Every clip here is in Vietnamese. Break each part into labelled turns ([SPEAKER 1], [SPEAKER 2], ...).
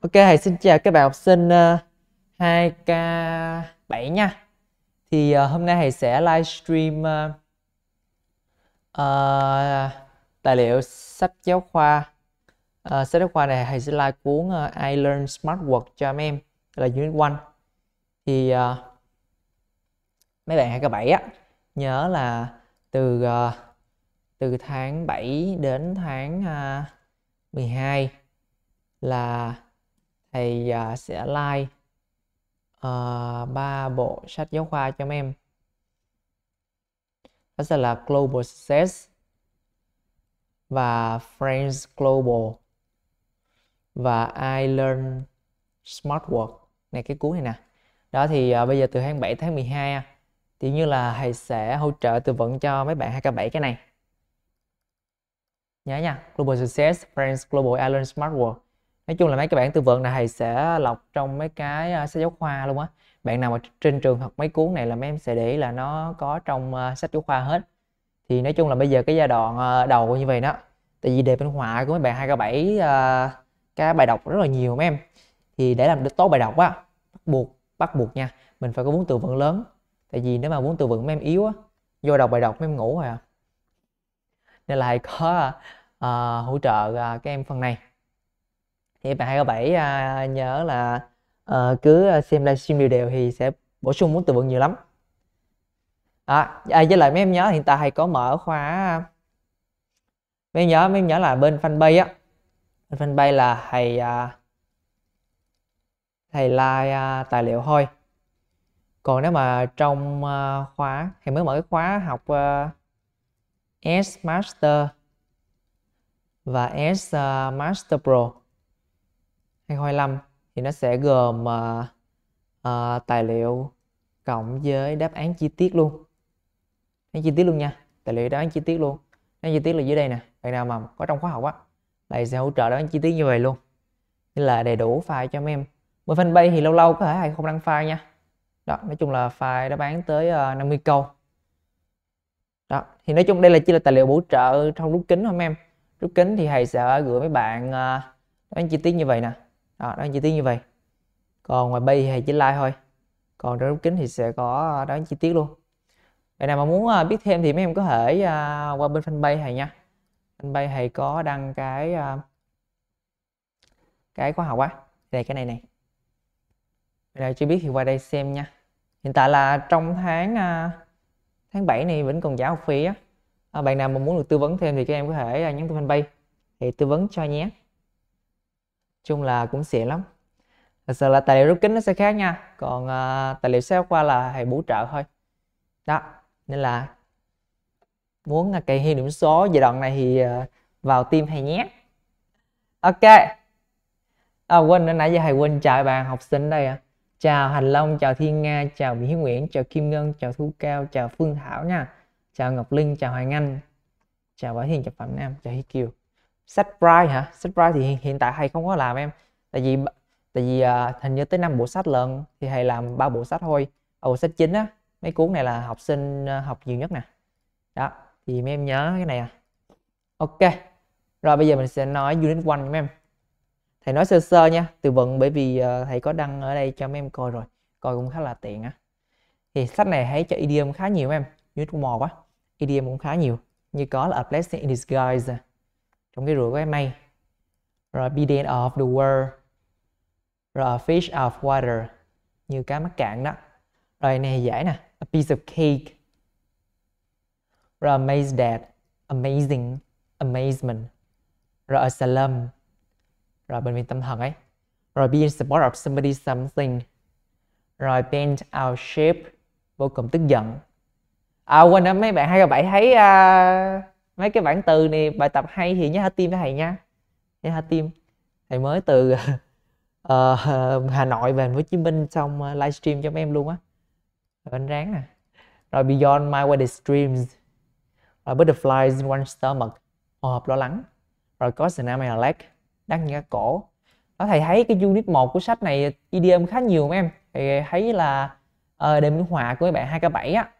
[SPEAKER 1] Ok, thầy xin chào các bạn học sinh 2K7 ờ, nha. Thì ờ, hôm nay thầy sẽ livestream uh, tài liệu sách giáo khoa. Uh, sách giáo khoa này thầy sẽ live cuốn uh, I Learn Smart Work cho mấy em là unit 1. Thì uh, mấy bạn 2K7 á nhớ là từ uh, từ tháng 7 đến tháng uh, 12 là thầy uh, ờ, sẽ like ờ, ba uh, bộ sách giáo khoa cho mấy em đó sẽ là Global Success và Friends Global và I Learn Smart Work này cái cuốn này nè đó thì uh, bây giờ từ tháng 7 tháng 12 thì như là thầy sẽ hỗ trợ tư vấn cho mấy bạn 2K7 cái này nhớ nha Global Success, Friends Global, I Learn Smart Work nói chung là mấy cái bản từ vựng này thầy sẽ lọc trong mấy cái à, sách giáo khoa luôn á bạn nào mà trên trường học mấy cuốn này là mấy em sẽ để ý là nó có trong à, sách giáo khoa hết thì nói chung là bây giờ cái giai đoạn à, đầu như vậy đó tại vì đề minh họa của mấy bạn hai k bảy cái bài đọc rất là nhiều mấy em thì để làm được tốt bài đọc á bắt buộc bắt buộc nha mình phải có vốn từ vựng lớn tại vì nếu mà vốn từ vựng mấy em yếu á vô đọc bài đọc mấy em ngủ rồi à nên là hãy có uh, hỗ trợ uh, các em phần này thì bạn 207 à, nhớ là à, cứ ờ, xem livestream đều đều thì sẽ bổ sung vốn từ vựng nhiều lắm à, à, với lại mấy em nhớ hiện tại thầy có mở khóa mấy em nhớ mấy em nhớ là bên fanpage á bên fanpage là thầy à, thầy like à, tài liệu thôi còn nếu mà trong à, khóa thì mới mở cái khóa học à, S Master và S uh, Master Pro 2025 thì nó sẽ gồm uh, uh, tài liệu cộng với đáp án chi tiết luôn đáp án chi tiết luôn nha tài liệu đáp án chi tiết luôn đáp án chi tiết là dưới đây nè bạn nào mà có trong khóa học á thầy sẽ hỗ trợ đáp án chi tiết như vậy luôn như là đầy đủ file cho mấy em mỗi fanpage thì lâu lâu có thể thầy không đăng file nha đó nói chung là file đáp án tới uh, à, 50 câu đó thì nói chung đây là chỉ là tài liệu bổ trợ trong rút kính thôi em rút kính thì thầy sẽ gửi mấy bạn uh, đáp án chi tiết như vậy nè đó đoán chi tiết như vậy còn ngoài bay thì chỉ like thôi còn trong kính thì sẽ có à, đoán chi tiết luôn vậy nào mà muốn à, biết thêm thì mấy em có thể à, qua bên fanpage thầy nha fanpage thầy có đăng cái cái khóa học á đây cái này này bây nào chưa biết thì qua đây xem nha hiện tại là trong tháng tháng 7 này vẫn còn trả học phí á bạn nào mà muốn được tư vấn thêm thì các em có thể nhắn tin fanpage thì tư vấn cho nhé chung là cũng xịn lắm thật sự là tài liệu rút kính nó sẽ khác nha còn uh, tài liệu xéo qua là hệ bổ trợ thôi đó nên là muốn là cày hi điểm số giai đoạn này thì uh, vào tim thầy nhé ok à, quên nữa nãy giờ thầy quên chào bạn học sinh đây à. chào hành long chào thiên nga chào mỹ nguyễn chào kim ngân chào thu cao chào phương thảo nha chào ngọc linh chào hoàng anh chào bảo thiên chào phạm nam chào hi kiều sách Bright hả sách Bright thì hiện, tại thầy không có làm em tại vì tại vì uh, hình như tới năm bộ sách lần thì thầy làm ba bộ sách thôi ở ờ, bộ sách chính á mấy cuốn này là học sinh à, học nhiều nhất nè đó thì mấy em nhớ cái này à ok rồi bây giờ mình sẽ nói unit one mấy em thầy nói sơ sơ nha từ vựng bởi vì uh, thầy có đăng ở đây cho mấy em coi rồi coi cũng khá là tiện á thì sách này hãy cho idiom khá nhiều em unit một quá idiom cũng khá nhiều như có là a blessing in disguise trong cái rủi của em rồi be the end of the world rồi fish of water như cá mắc cạn đó rồi này dễ nè a piece of cake rồi amazed dad amazing amazement rồi a salam rồi bệnh viện tâm thần ấy rồi be in support of somebody something rồi bent out shape vô cùng tức giận à quên đó mấy bạn hai các bạn thấy uh, mấy cái bản từ này bài tập hay thì nhớ hả tim với thầy nha nhớ hả tim thầy mới từ uh, Hà Nội về Hồ Chí Minh xong uh, livestream cho mấy em luôn á anh ráng nè rồi Beyond My Wildest Dreams rồi Butterflies in One Stomach Hồ hộp lo lắng rồi có Cinnamon Lake đăng như cổ đó thầy thấy cái unit 1 của sách này EDM khá nhiều mấy em thầy thấy là uh, ờ, đề minh họa của mấy bạn 2K7 á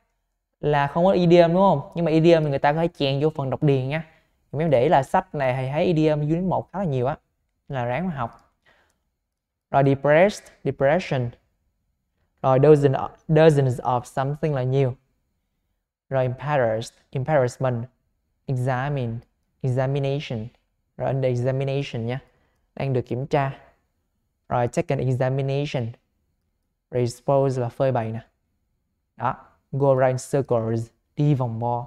[SPEAKER 1] là không có EDM đúng không nhưng mà EDM thì người ta có thể chèn vô phần đọc điền nhá mấy em để ý là sách này thì thấy EDM unit 1 khá là nhiều á là ráng mà học rồi depressed depression rồi dozens of, dozens of something là nhiều rồi embarrassed embarrassment examine examination rồi under examination nhé đang được kiểm tra rồi an examination rồi expose là phơi bày nè đó go round circles, đi vòng vo.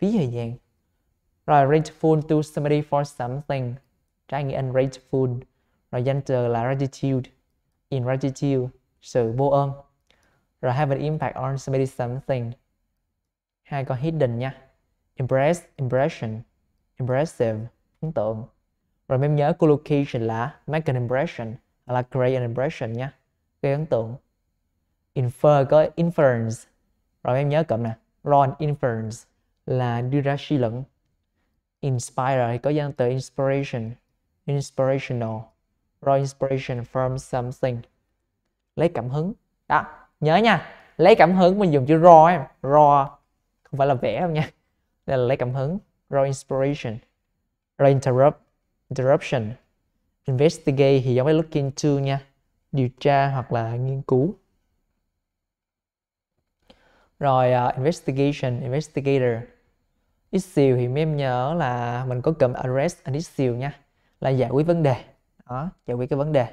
[SPEAKER 1] Ví dụ gian. Rồi grateful to somebody for something. Trái nghĩa ungrateful. Rồi danh từ là gratitude. In gratitude, sự vô ơn. Rồi have an impact on somebody something. Hai con hidden nha. Impress, impression. Impressive, ấn tượng. Rồi em nhớ collocation là make an impression là create an impression nha. Gây ấn tượng. Infer có inference rồi em nhớ cụm nè draw an inference là đưa ra suy luận inspire thì có danh từ inspiration inspirational rồi inspiration from something lấy cảm hứng đó nhớ nha lấy cảm hứng mình dùng chữ raw em raw không phải là vẽ đâu nha đây là lấy cảm hứng raw inspiration rồi interrupt interruption investigate thì giống với looking into nha điều tra hoặc là nghiên cứu rồi uh, investigation investigator issue thì em nhớ là mình có cầm arrest and issue nha là giải quyết vấn đề đó giải quyết cái vấn đề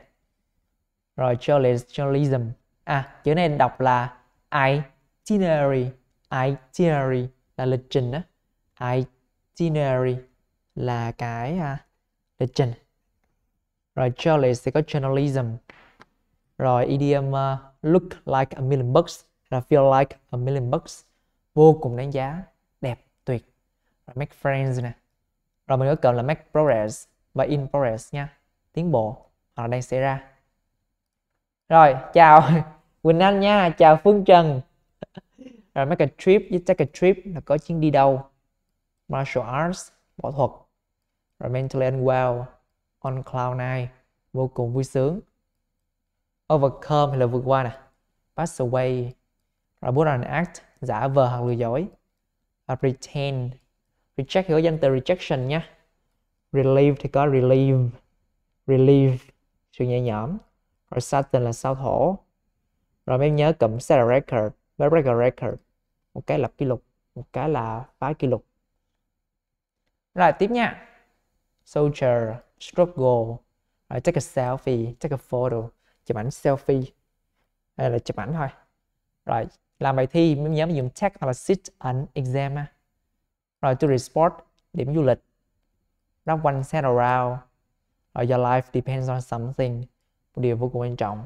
[SPEAKER 1] rồi journalism à chữ này đọc là itinerary itinerary là lịch trình đó itinerary là cái uh, lịch trình rồi journalist sẽ có journalism rồi idiom uh, look like a million bucks là Feel Like a Million Bucks vô cùng đáng giá đẹp tuyệt rồi Make Friends nè rồi mình có cần là Make Progress và In Progress nha tiến bộ hoặc là đang xảy ra rồi chào Quỳnh Anh nha chào Phương Trần rồi Make a Trip với Take a Trip là có chuyến đi đâu Martial Arts võ thuật rồi Mentally Unwell On Cloud Nine vô cùng vui sướng overcome hay là vượt qua nè pass away rồi bố là act giả vờ hoặc lừa dối uh, pretend reject thì có danh từ rejection nhé relieve thì có relieve relieve sự nhẹ nhõm rồi Satan là sao thổ rồi mấy em nhớ cụm set a record với break a record một cái lập kỷ lục một cái là phá kỷ lục rồi tiếp nha soldier struggle rồi take a selfie take a photo chụp ảnh selfie hay là chụp ảnh thôi rồi làm bài thi mình nhớ mình dùng text hoặc là sit ấn exam rồi to resort điểm du lịch not one set around rồi your life depends on something một điều vô cùng quan trọng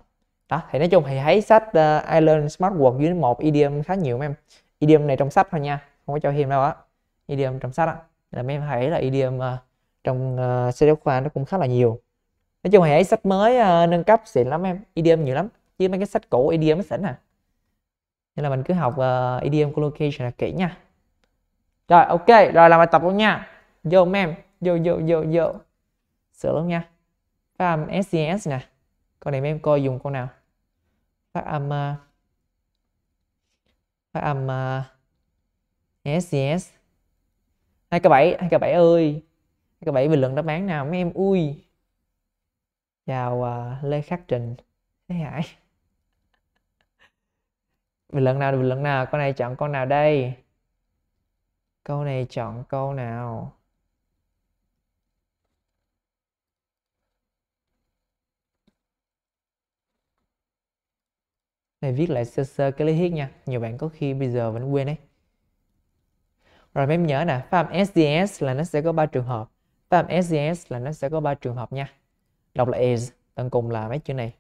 [SPEAKER 1] đó thì nói chung thì thấy sách uh, I Learn Smart Work dưới một idiom khá nhiều em idiom này trong sách thôi nha không có cho thêm đâu á idiom trong sách á là mấy em thấy là idiom uh, trong uh, sách giáo khoa nó cũng khá là nhiều nói chung thì thấy sách mới uh, nâng cấp xịn lắm em idiom nhiều lắm chứ mấy cái sách cũ idiom nó xịn à nên là mình cứ học uh, ờ, EDM collocation là kỹ nha rồi ok rồi làm bài tập luôn nha vô mem vô vô vô vô sửa luôn nha phát âm SCS nè con này em coi dùng con nào phát âm uh, phát âm uh, ờ, SCS hai k bảy hai k bảy ơi hai k bảy bình luận đáp án nào mấy em ui chào uh, Lê Khắc Trình Thế Hải bình luận nào bình lần nào con này chọn con nào đây câu này chọn câu nào này viết lại sơ sơ cái lý thuyết nha nhiều bạn có khi bây giờ vẫn quên đấy rồi mấy em nhớ nè pha hàm SDS là nó sẽ có ba trường hợp pha hàm SDS là nó sẽ có ba trường hợp nha đọc là is tận cùng là mấy chữ này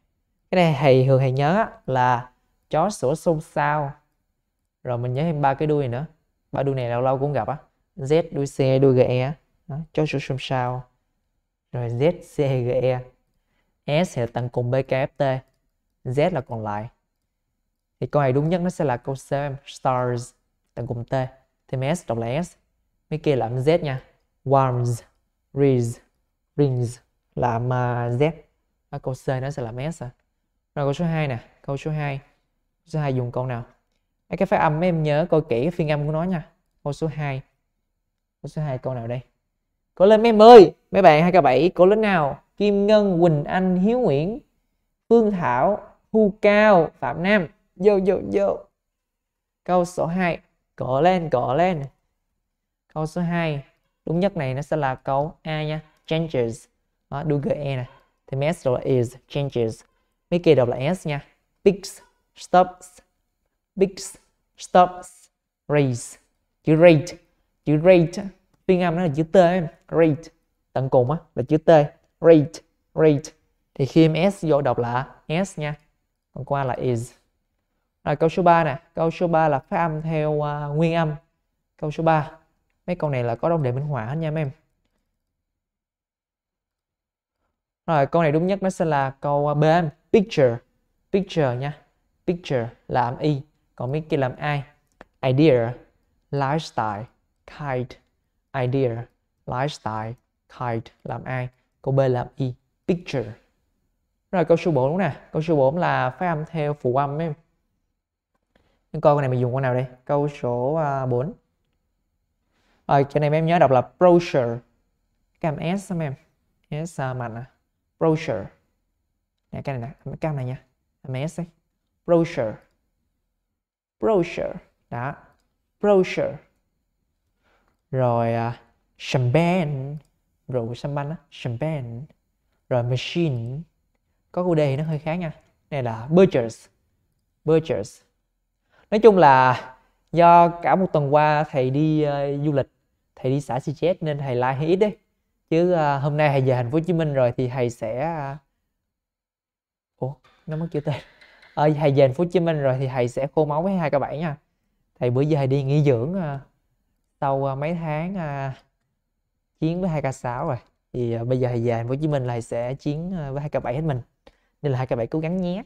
[SPEAKER 1] cái này thầy thường hay nhớ là chó sủa xôn xao rồi mình nhớ thêm ba cái đuôi nữa ba đuôi này lâu lâu cũng gặp á z đuôi c đuôi ge đó, chó sủa xôn xao rồi z c ge s thì tận cùng bkft z là còn lại thì câu này đúng nhất nó sẽ là câu C stars tận cùng T thì mấy S đọc là S mấy kia là âm Z nha warms rings rings là mà Z à, câu C nó sẽ là S à. rồi câu số 2 nè câu số 2 số 2 dùng câu nào mấy cái phát âm mấy em nhớ coi kỹ phiên âm của nó nha câu số 2 câu số 2 câu nào đây cố lên mấy em ơi mấy bạn hai k bảy cố lên nào kim ngân quỳnh anh hiếu nguyễn phương thảo thu cao phạm nam vô vô vô câu số 2 cọ lên cọ lên câu số 2 đúng nhất này nó sẽ là câu a nha changes đó, đuôi gợi e nè. thì mấy ms đọc là is changes mấy kia đọc là s nha picks stops picks, stops raise chữ rate chữ rate phiên âm nó là chữ t em rate tận cùng á là chữ t rate rate thì khi em s vô đọc là s nha còn qua là is rồi câu số 3 nè câu số 3 là phát âm theo uh, nguyên âm câu số 3 mấy câu này là có đồng đề minh họa hết nha mấy em rồi câu này đúng nhất nó sẽ là câu uh, b picture picture nha picture là âm y còn mấy kia làm ai idea lifestyle kite idea lifestyle kite làm ai câu b làm y picture rồi câu số 4 nè câu số 4 là phát âm theo phụ âm em nhưng coi con này mình dùng con nào đây câu số 4 à, rồi cho nên em nhớ đọc là brochure cam s em s à, mạnh à brochure nè cái này nè cái này nha s ấy brochure brochure đó brochure rồi uh, champagne rượu champagne champagne rồi machine có câu đề nó hơi khác nha này là burgers, burgers. nói chung là do cả một tuần qua thầy đi uh, du lịch thầy đi xã si chết nên thầy like ít đấy chứ uh, hôm nay thầy về thành phố hồ chí minh rồi thì thầy sẽ uh... ủa nó mất chữ tên ơi ờ, thầy về Phú Chí Minh rồi thì thầy sẽ khô máu với hai các bạn nha thầy bữa giờ thầy đi nghỉ dưỡng à, sau à, mấy tháng à, chiến với hai k sáu rồi thì bây giờ thầy về Phú Chí Minh là thầy sẽ chiến với hai k bảy hết mình nên là hai k bảy cố gắng nhé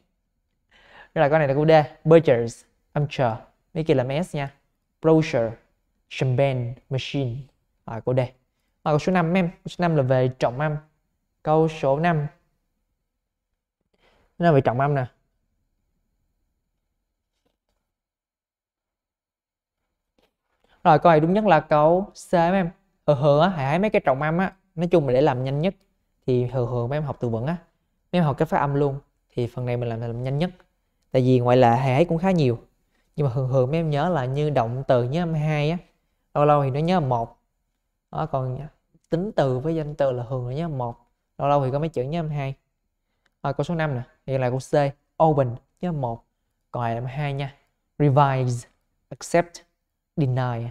[SPEAKER 1] đó là con này là câu D Burgers Amcher mấy kia là S nha Brochure Champagne Machine à câu D rồi câu số 5 em câu số 5 là về trọng âm câu số 5 nó về trọng âm nè rồi câu này đúng nhất là câu C mấy em hờ ừ, hờ á hãy mấy cái trọng âm á nói chung là để làm nhanh nhất thì hờ hờ mấy em học từ vựng á mấy em học cái phát âm luôn thì phần này mình làm làm nhanh nhất tại vì ngoại lệ hãy cũng khá nhiều nhưng mà thường thường mấy em nhớ là như động từ nhớ âm hai á lâu lâu thì nó nhớ một đó, còn tính từ với danh từ là thường là nhớ một lâu lâu thì có mấy chữ nhớ âm hai rồi câu số 5 nè hiện là câu C open nhớ một còn lại là hai nha revise accept deny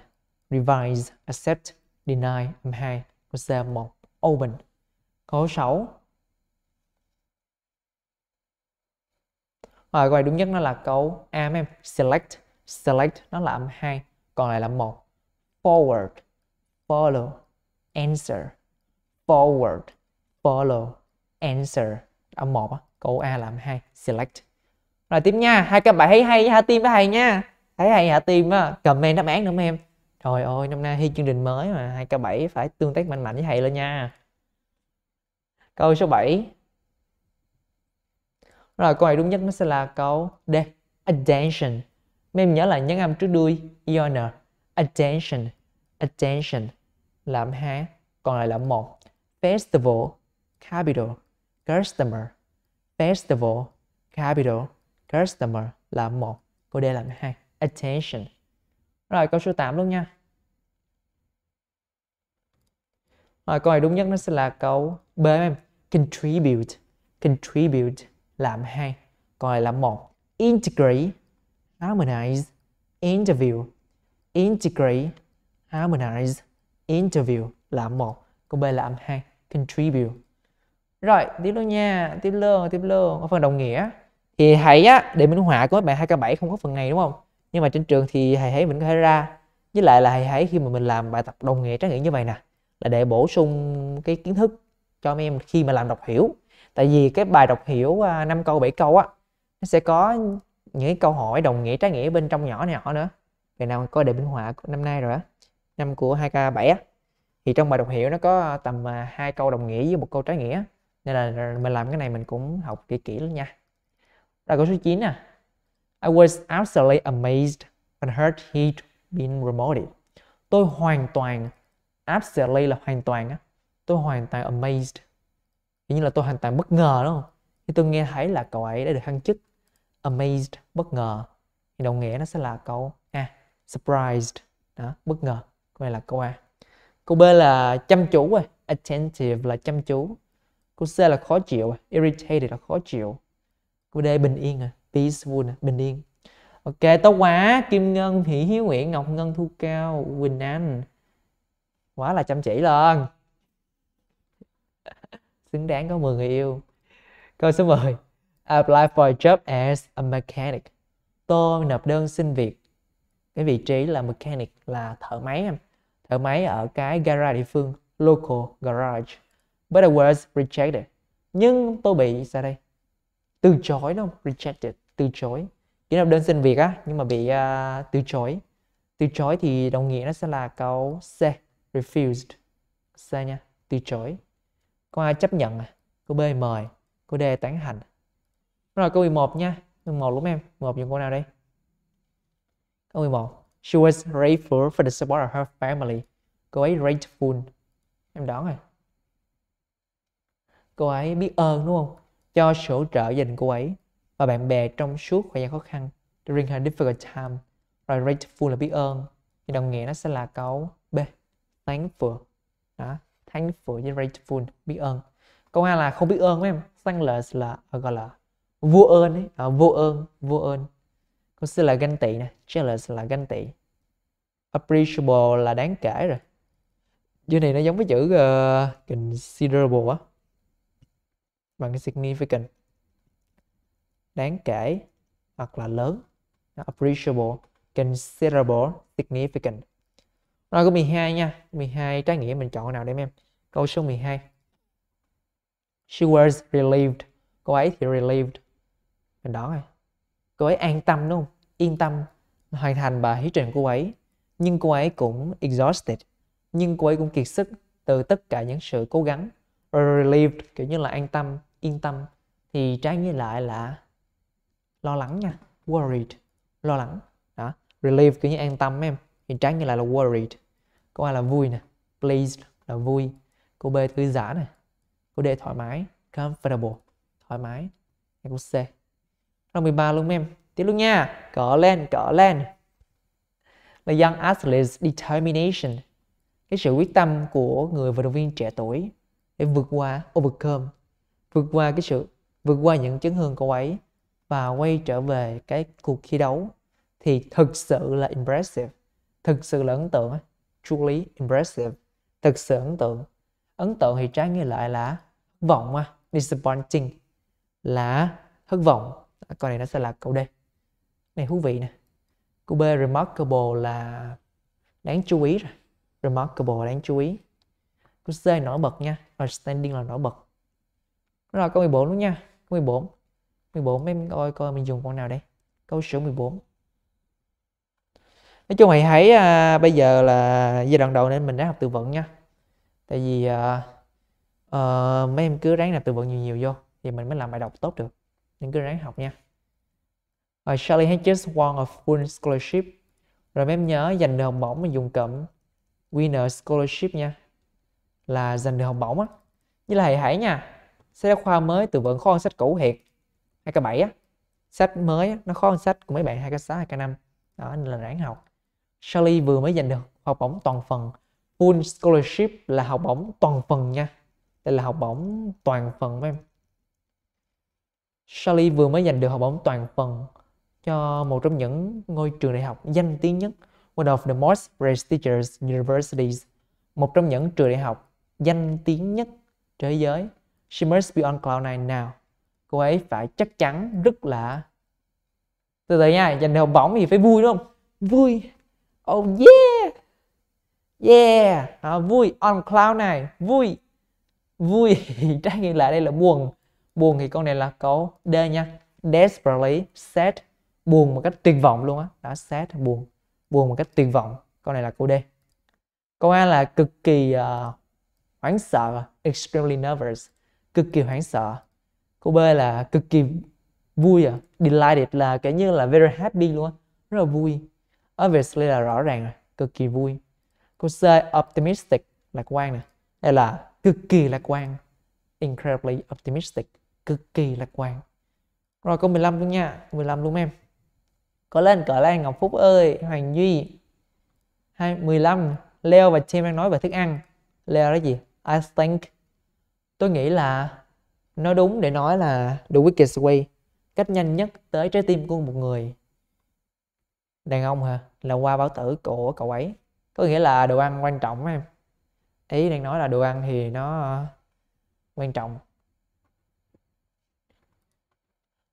[SPEAKER 1] revise accept deny âm 2 câu C 1 open câu 6 Rồi câu này đúng nhất nó là câu A em select select nó là âm 2 còn lại là một forward follow answer forward follow answer âm 1 câu A là âm 2 select rồi tiếp nha hai các bạn thấy hay ha team với thầy nha thấy hay hả tim á comment đáp án nữa em trời ơi năm nay hy chương trình mới mà hai k bảy phải tương tác mạnh mạnh với thầy lên nha câu số 7 rồi câu này đúng nhất nó sẽ là câu D attention em nhớ là nhấn âm trước đuôi ion attention attention làm hai còn lại là một festival capital customer festival capital customer là một câu D làm hai attention. Rồi câu số 8 luôn nha. Rồi câu này đúng nhất nó sẽ là câu B em. Contribute. Contribute làm hai. Câu này là một. Integrate. Harmonize. Interview. Integrate. Harmonize. Interview làm một. Câu B làm hai. Contribute. Rồi, tiếp luôn nha, tiếp luôn, tiếp luôn. Ở phần đồng nghĩa thì hãy á, để minh họa của các bạn 2 k 7 không có phần này đúng không? nhưng mà trên trường thì thầy thấy mình có thể ra với lại là thầy thấy khi mà mình làm bài tập đồng nghĩa trắc nghiệm như vậy nè là để bổ sung cái kiến thức cho mấy em khi mà làm đọc hiểu tại vì cái bài đọc hiểu 5 à, câu 7 câu á nó sẽ có những câu hỏi đồng nghĩa trái nghĩa bên trong nhỏ nhỏ nữa ngày nào có đề minh họa năm nay rồi á năm của 2k7 á thì trong bài đọc hiểu nó có tầm à, hai câu đồng nghĩa với một câu trái nghĩa nên là mình làm cái này mình cũng học kỹ kỹ lắm nha rồi câu số 9 nè à I was absolutely amazed and heard he'd been promoted. Tôi hoàn toàn, absolutely là hoàn toàn á. Tôi hoàn toàn amazed. Thì như là tôi hoàn toàn bất ngờ đúng không? Thì tôi nghe thấy là cậu ấy đã được thăng chức. Amazed, bất ngờ. Thì đồng nghĩa nó sẽ là câu A. À, surprised, đó, bất ngờ. Câu này là câu A. Câu B là chăm chú rồi. À. Attentive là chăm chú. Câu C là khó chịu. À. Irritated là khó chịu. Câu D bình yên rồi peaceful bình yên ok tốt quá kim ngân hỷ hiếu nguyễn ngọc ngân thu cao quỳnh anh quá là chăm chỉ lên xứng đáng có 10 người yêu câu số 10 apply for a job as a mechanic tôi nộp đơn xin việc cái vị trí là mechanic là thợ máy em thợ máy ở cái garage địa phương local garage but I was rejected nhưng tôi bị sao đây từ chối đúng không rejected từ chối khi nào đơn xin việc á nhưng mà bị uh, từ chối từ chối thì đồng nghĩa nó sẽ là câu C refused C nha từ chối câu A chấp nhận à? câu B mời câu D tán thành rồi câu 11 nha câu 11 đúng em 11 dùng câu nào đây câu 11 she was grateful for the support of her family cô ấy grateful em đoán rồi cô ấy biết ơn đúng không cho sự hỗ trợ dành đình cô ấy và bạn bè trong suốt thời gian khó khăn during her difficult time rồi grateful là biết ơn thì đồng nghĩa nó sẽ là câu B thankful đó thankful với grateful biết ơn câu hai là không biết ơn em thankless là ờ, gọi là vô ơn ấy à, ờ, vô ơn vô ơn câu C là ganh tị nè jealous là ganh tị appreciable là đáng kể rồi chữ này nó giống với chữ uh, considerable á bằng cái significant đáng kể hoặc là lớn appreciable considerable significant rồi câu 12 nha 12 trái nghĩa mình chọn nào đây em câu số 12 she was relieved cô ấy thì relieved mình đó rồi cô ấy an tâm đúng không yên tâm hoàn thành bài thuyết trình của cô ấy nhưng cô ấy cũng exhausted nhưng cô ấy cũng kiệt sức từ tất cả những sự cố gắng relieved kiểu như là an tâm yên tâm thì trái nghĩa lại là lo lắng nha worried lo lắng đó relief kiểu như an tâm em thì trái như lại là worried câu a là vui nè pleased là vui câu b thư giãn nè câu d thoải mái comfortable thoải mái câu c câu 13 luôn em tiếp luôn nha cỡ lên cỡ lên là young athlete's determination cái sự quyết tâm của người vận động viên trẻ tuổi để vượt qua overcome vượt qua cái sự vượt qua những chấn thương cô ấy và quay trở về cái cuộc thi đấu thì thực sự là impressive thực sự là ấn tượng truly impressive thực sự ấn tượng ấn tượng thì trái ngược lại là vọng à disappointing là thất vọng à, câu này nó sẽ là câu D này thú vị nè câu B remarkable là đáng chú ý rồi remarkable đáng chú ý câu C nổi bật nha outstanding là nổi bật đó là câu 14 luôn nha câu 14 14 em coi coi mình dùng con nào đây câu số 14 Nói chung hãy thấy à, bây giờ là giai đoạn đầu nên mình đã học từ vựng nha tại vì à, à, mấy em cứ ráng làm từ vựng nhiều nhiều vô thì mình mới làm bài đọc tốt được nên cứ ráng học nha uh, Charlie has just won a full scholarship rồi mấy em nhớ dành được học bổng mình dùng cụm winner scholarship nha là dành được học bổng á như là hãy hãy nha sẽ khoa mới từ vựng khó sách cũ thiệt hai k bảy á sách mới á, nó khó hơn sách của mấy bạn hai k sáu hai k năm đó nên là ráng học Shirley vừa mới giành được học bổng toàn phần full scholarship là học bổng toàn phần nha đây là học bổng toàn phần mấy em Shirley vừa mới giành được học bổng toàn phần cho một trong những ngôi trường đại học danh tiếng nhất one of the most prestigious universities một trong những trường đại học danh tiếng nhất thế giới she must be on cloud nine now cô ấy phải chắc chắn rất là từ từ nha giành được học bóng thì phải vui đúng không vui oh yeah yeah à, vui on cloud này vui vui trái ngược lại đây là buồn buồn thì con này là câu d nha desperately sad buồn một cách tuyệt vọng luôn á đó. đó sad buồn buồn một cách tuyệt vọng câu này là câu d câu a là cực kỳ uh, hoảng sợ extremely nervous cực kỳ hoảng sợ cô B là cực kỳ vui à. Delighted là kiểu như là very happy luôn Rất là vui. Obviously là rõ ràng rồi. Cực kỳ vui. cô C optimistic. Lạc quan nè. Đây là cực kỳ lạc quan. Incredibly optimistic. Cực kỳ lạc quan. Rồi câu 15 luôn nha. 15 luôn em. Có lên cỡ lan Ngọc Phúc ơi. Hoàng Duy. 2, 15. Leo và Tim đang nói về thức ăn. Leo đó gì? I think. Tôi nghĩ là Nói đúng để nói là the quickest way, cách nhanh nhất tới trái tim của một người đàn ông hả? Là qua bao tử của cậu ấy. Có nghĩa là đồ ăn quan trọng em. Ý đang nói là đồ ăn thì nó ờ, quan trọng.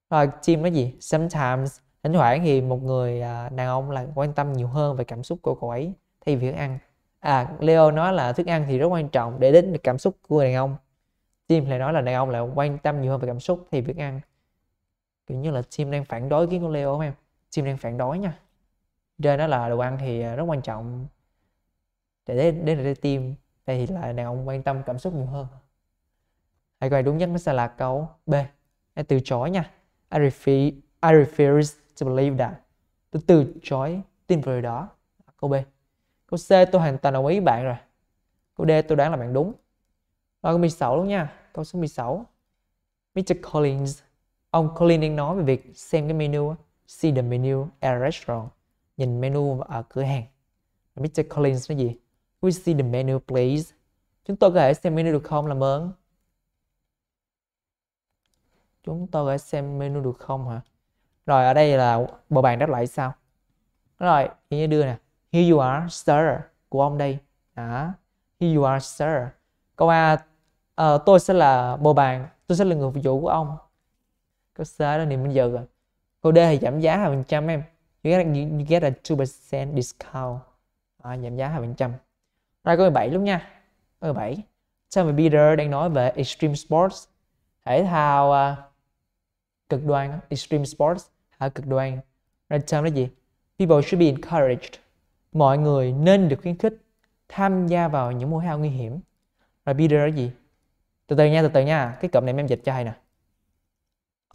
[SPEAKER 1] Rồi chim nói gì? Sometimes thỉnh thoảng thì một người ờ, đàn ông là quan tâm nhiều hơn về cảm xúc của cậu ấy thay vì thức ăn à Leo nói là thức ăn thì rất quan trọng để đến được cảm xúc của người đàn ông Tim lại nói là đàn ông lại quan tâm nhiều hơn về cảm xúc thì việc ăn kiểu như là Tim đang phản đối kiến của Leo không em Tim đang phản đối nha Đây nó là đồ ăn thì à, rất quan trọng để đến đến để tim đây thì là đàn ông quan tâm cảm xúc nhiều hơn hãy gọi đúng nhất nó sẽ là câu B hãy từ chối nha I refuse, I refuse to believe that tôi từ chối tin vào điều đó câu B câu C tôi hoàn toàn đồng ý bạn rồi câu D tôi đoán là bạn đúng rồi câu 16 luôn nha câu số 16 Mr. Collins ông Collins đang nói về việc xem cái menu see the menu at a restaurant nhìn menu ở cửa hàng Mr. Collins nói gì we see the menu please chúng tôi có thể xem menu được không làm ơn chúng tôi có thể xem menu được không hả rồi ở đây là bộ bàn đáp lại sao rồi như đưa nè here you are sir của ông đây đó here you are sir câu A à, tôi sẽ là bồ bàn tôi sẽ là người phục vụ của ông có xế đó niềm vinh giờ rồi cô D thì giảm giá hai phần trăm em you get, a, you get a 2% discount à, giảm giá hai phần trăm ra câu 17 luôn nha câu 17 Simon Peter đang nói về extreme sports thể thao uh, cực đoan extreme sports thể thao cực đoan ra term đó gì people should be encouraged mọi người nên được khuyến khích tham gia vào những môn thể thao nguy hiểm rồi Peter là gì từ từ nha từ từ nha cái cụm này em dịch cho hay nè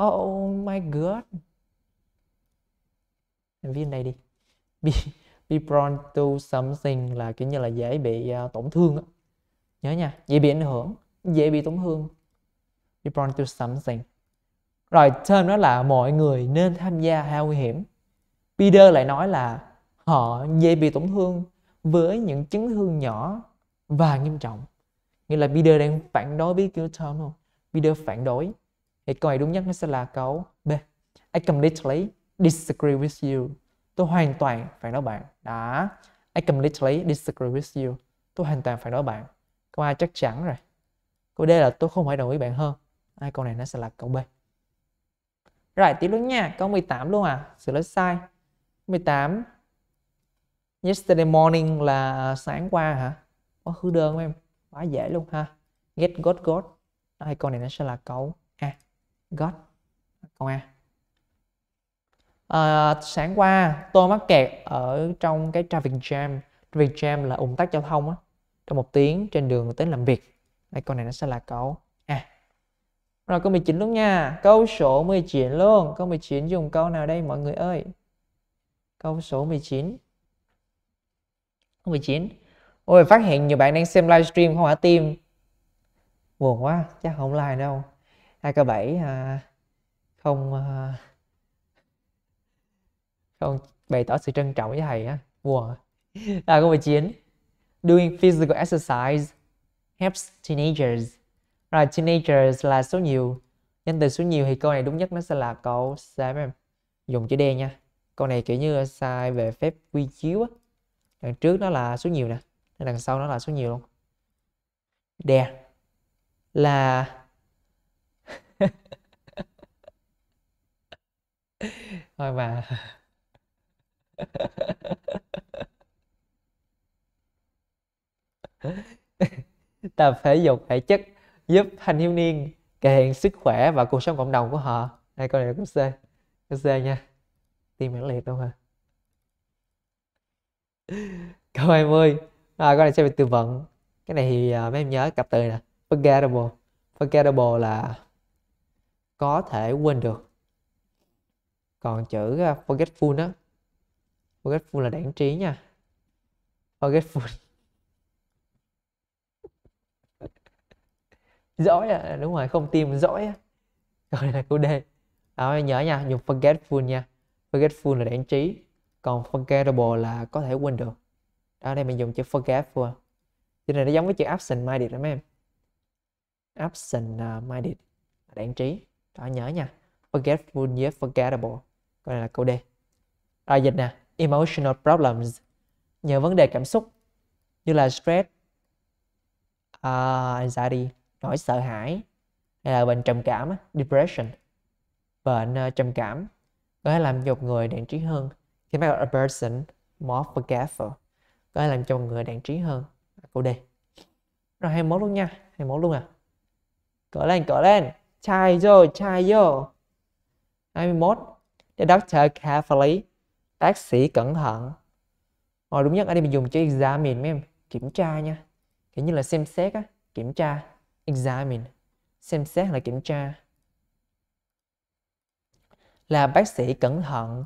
[SPEAKER 1] oh my god em viết đây đi be, be prone to something là kiểu như là dễ bị uh, tổn thương đó. nhớ nha dễ bị ảnh hưởng dễ bị tổn thương be prone to something rồi thêm đó là mọi người nên tham gia hai nguy hiểm Peter lại nói là họ dễ bị tổn thương với những chấn thương nhỏ và nghiêm trọng nghĩa là Peter đang phản đối với kiểu Tom không Peter phản đối thì câu này đúng nhất nó sẽ là câu B I completely disagree with you tôi hoàn toàn phản đối bạn đã I completely disagree with you tôi hoàn toàn phản đối bạn câu A chắc chắn rồi câu D là tôi không phải đồng ý bạn hơn ai câu này nó sẽ là câu B rồi tiếp luôn nha câu 18 luôn à Sự lỗi sai 18 yesterday morning là sáng qua hả quá khứ đơn của em quá dễ luôn ha get got got đây câu này nó sẽ là câu a got câu a à, sáng qua tôi mắc kẹt ở trong cái traffic jam traffic jam là ủng tắc giao thông á trong một tiếng trên đường tới làm việc đây câu này nó sẽ là câu a rồi câu 19 luôn nha câu số 19 luôn câu 19 dùng câu nào đây mọi người ơi câu số 19 câu 19 Ôi phát hiện nhiều bạn đang xem livestream không hả tim Buồn quá chắc không like đâu 2K7 à, không à, không bày tỏ sự trân trọng với thầy á Buồn à, Câu 19 Doing physical exercise helps teenagers Rồi teenagers là số nhiều Nhân từ số nhiều thì câu này đúng nhất nó sẽ là câu sao em dùng chữ đen nha câu này kiểu như sai về phép quy chiếu á đằng trước nó là số nhiều nè đằng sau nó là số nhiều luôn đè là thôi mà tập thể dục thể chất giúp thanh thiếu niên cải thiện sức khỏe và cuộc sống cộng đồng của họ đây con này cũng câu C câu C nha tim mãnh liệt luôn hả câu 20 rồi à, con này sẽ về từ vựng cái này thì uh, mấy em nhớ cặp từ nè forgettable forgettable là có thể quên được còn chữ à, forgetful đó forgetful là đảng trí nha forgetful giỏi à đúng rồi không tìm giỏi à. còn là câu d đó nhớ nha dùng forgetful nha forgetful là đảng trí còn forgettable là có thể quên được ở đây mình dùng chữ forgetful chữ này nó giống với chữ absent minded đó mấy em absent à, minded đạn trí đó nhớ nha forgetful với forgettable coi này là câu D rồi dịch nè emotional problems nhờ vấn đề cảm xúc như là stress uh, anxiety nỗi sợ hãi hay là bệnh trầm cảm depression bệnh uh, trầm cảm có thể làm nhục người đạn trí hơn khi mà a person more forgetful có làm cho mọi người đạn trí hơn à, câu đề rồi 21 luôn nha 21 luôn à cỡ lên cỡ lên trai vô trai vô 21 The doctor carefully bác sĩ cẩn thận rồi đúng nhất ở đây mình dùng chữ examine mấy em kiểm tra nha kiểu như là xem xét á kiểm tra examine xem xét là kiểm tra là bác sĩ cẩn thận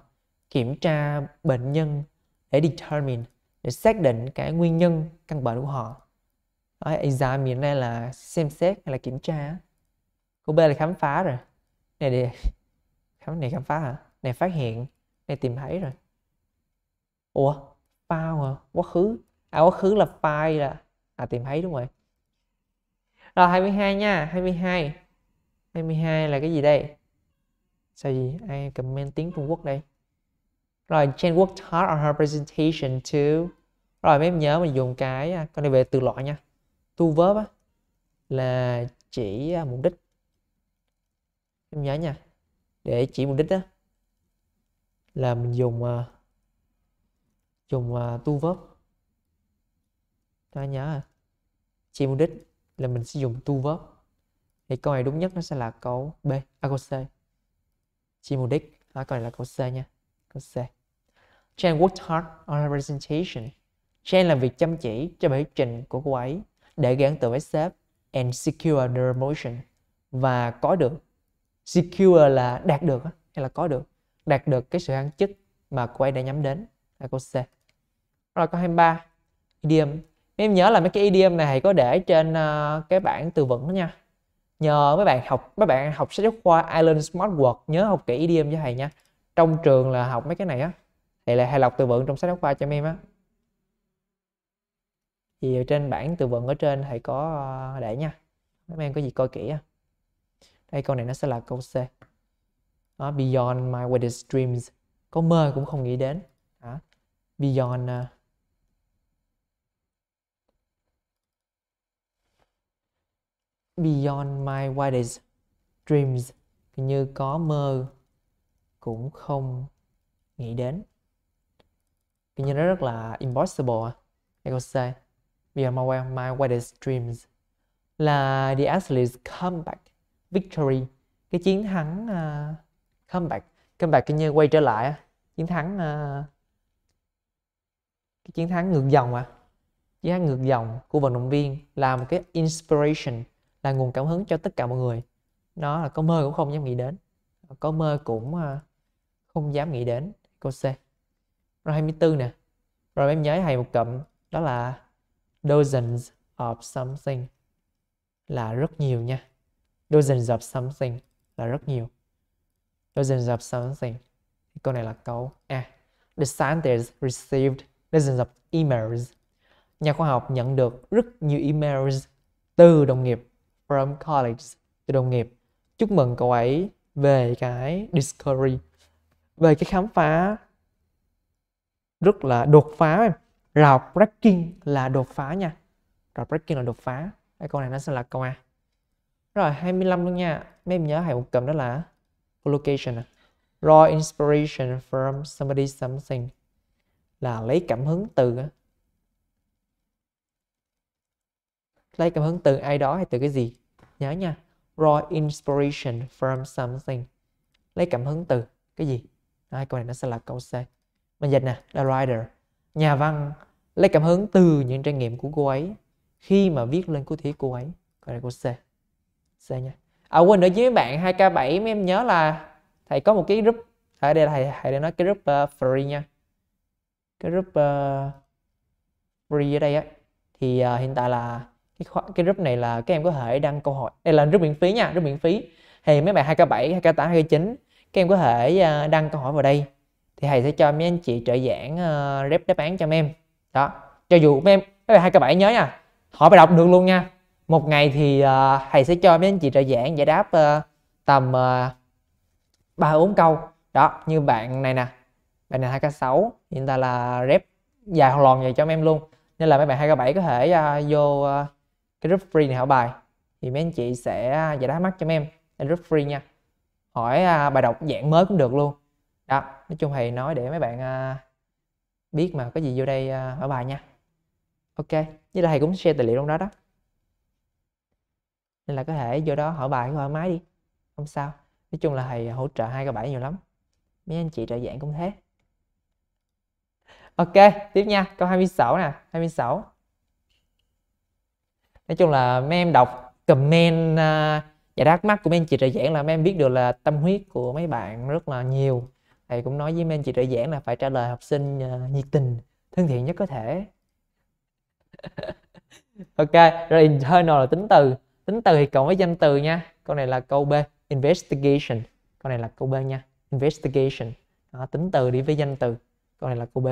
[SPEAKER 1] kiểm tra bệnh nhân để determine để xác định cái nguyên nhân căn bệnh của họ đó, examine đây là xem xét hay là kiểm tra câu b là khám phá rồi này để khám này khám phá hả này phát hiện này tìm thấy rồi ủa found hả quá khứ à quá khứ là find là à tìm thấy đúng rồi rồi 22 nha 22 22 là cái gì đây sao gì ai comment tiếng Trung Quốc đây rồi Chen worked hard on her presentation to rồi mấy em nhớ mình dùng cái à, con này về từ loại nha tu verb á, là chỉ à, mục đích em nhớ nha để chỉ mục đích đó là mình dùng à, dùng tu verb ta nhớ chỉ mục đích là mình sử dụng tu verb thì câu này đúng nhất nó sẽ là câu B à câu C chỉ mục đích à, câu này là câu C nha câu C Jane worked hard on her presentation Jane làm việc chăm chỉ cho bài thuyết trình của cô ấy để gắn từ với sếp and secure the promotion và có được. Secure là đạt được hay là có được. Đạt được cái sự thăng chức mà cô ấy đã nhắm đến là câu C. Rồi câu 23, idiom. em nhớ là mấy cái idiom này thầy có để trên uh, cái bảng từ vựng đó nha. Nhờ mấy bạn học mấy bạn học sách giáo khoa Island Smart World nhớ học kỹ idiom cho thầy nha. Trong trường là học mấy cái này á. Thầy là hay lọc từ vựng trong sách giáo khoa cho em á thì trên bảng từ vựng ở trên thầy có ờ, để nha mấy em có gì coi kỹ đây câu này nó sẽ là câu C đó, beyond my wildest dreams có mơ cũng không nghĩ đến đó. beyond uh, beyond my wildest dreams như có mơ cũng không nghĩ đến như nó rất là impossible hay câu C yeah, my, my wildest dreams là the athletes comeback victory cái chiến thắng uh, comeback comeback kinh như quay trở lại chiến thắng uh, cái chiến thắng ngược dòng à chiến thắng ngược dòng của vận động viên là một cái inspiration là nguồn cảm hứng cho tất cả mọi người nó là có mơ cũng không dám nghĩ đến có mơ cũng uh, không dám nghĩ đến câu C rồi 24 nè rồi em nhớ thầy một cụm đó là dozens of something là rất nhiều nha dozens of something là rất nhiều dozens of something câu này là câu A the scientists received dozens of emails nhà khoa học nhận được rất nhiều emails từ đồng nghiệp from colleagues từ đồng nghiệp chúc mừng cậu ấy về cái discovery về cái khám phá rất là đột phá em Route breaking là đột phá nha. Route breaking là đột phá. Cái câu này nó sẽ là câu A. Rồi 25 luôn nha. Mấy em nhớ hãy một cầm đó là collocation. À. Raw inspiration from somebody something là lấy cảm hứng từ lấy cảm hứng từ ai đó hay từ cái gì nhớ nha raw inspiration from something lấy cảm hứng từ cái gì Đấy, câu này nó sẽ là câu C mình dịch nè the writer nhà văn lấy cảm hứng từ những trải nghiệm của cô ấy khi mà viết lên cuốn thiết cô ấy gọi là cô C C nha à quên nữa với mấy bạn 2K7 mấy em nhớ là thầy có một cái group ở đây là thầy thầy đang nói cái group uh, free nha cái group uh, free ở đây á thì uh, hiện tại là cái khóa, cái group này là các em có thể đăng câu hỏi đây là group miễn phí nha group miễn phí thì mấy bạn 2K7 2K8 2K9 các em có thể uh, đăng câu hỏi vào đây thì thầy sẽ cho mấy anh chị trợ giảng uh, rep đáp án cho mấy em đó cho dù mấy em mấy bạn hai các bạn nhớ nha hỏi bài đọc được luôn nha một ngày thì uh, thầy sẽ cho mấy anh chị trợ giảng giải đáp uh, tầm ờ, ba uh, bốn câu đó như bạn này nè bạn này hai k sáu hiện tại là rep dài hoàn lòn vậy cho mấy em luôn nên là mấy bạn hai k bảy có thể uh, vô uh, cái group free này hỏi bài thì mấy anh chị sẽ giải đáp mắt cho mấy em group free nha hỏi uh, bài đọc dạng mới cũng được luôn đó nói chung thầy nói để mấy bạn uh, biết mà có gì vô đây ở à, bài nha ok như là thầy cũng share tài liệu trong đó đó nên là có thể vô đó hỏi bài thoải mái đi không sao nói chung là thầy hỗ trợ hai cái bài nhiều lắm mấy anh chị trợ giảng cũng thế ok tiếp nha câu 26 nè 26 nói chung là mấy em đọc comment uh, giải đáp mắt của mấy anh chị trợ giảng là mấy em biết được là tâm huyết của mấy bạn rất là nhiều thầy cũng nói với mấy anh chị trợ giảng là phải trả lời học sinh uh, nhiệt tình thân thiện nhất có thể ok rồi internal là tính từ tính từ thì cộng với danh từ nha câu này là câu b investigation câu này là câu b nha investigation đó, tính từ đi với danh từ câu này là câu b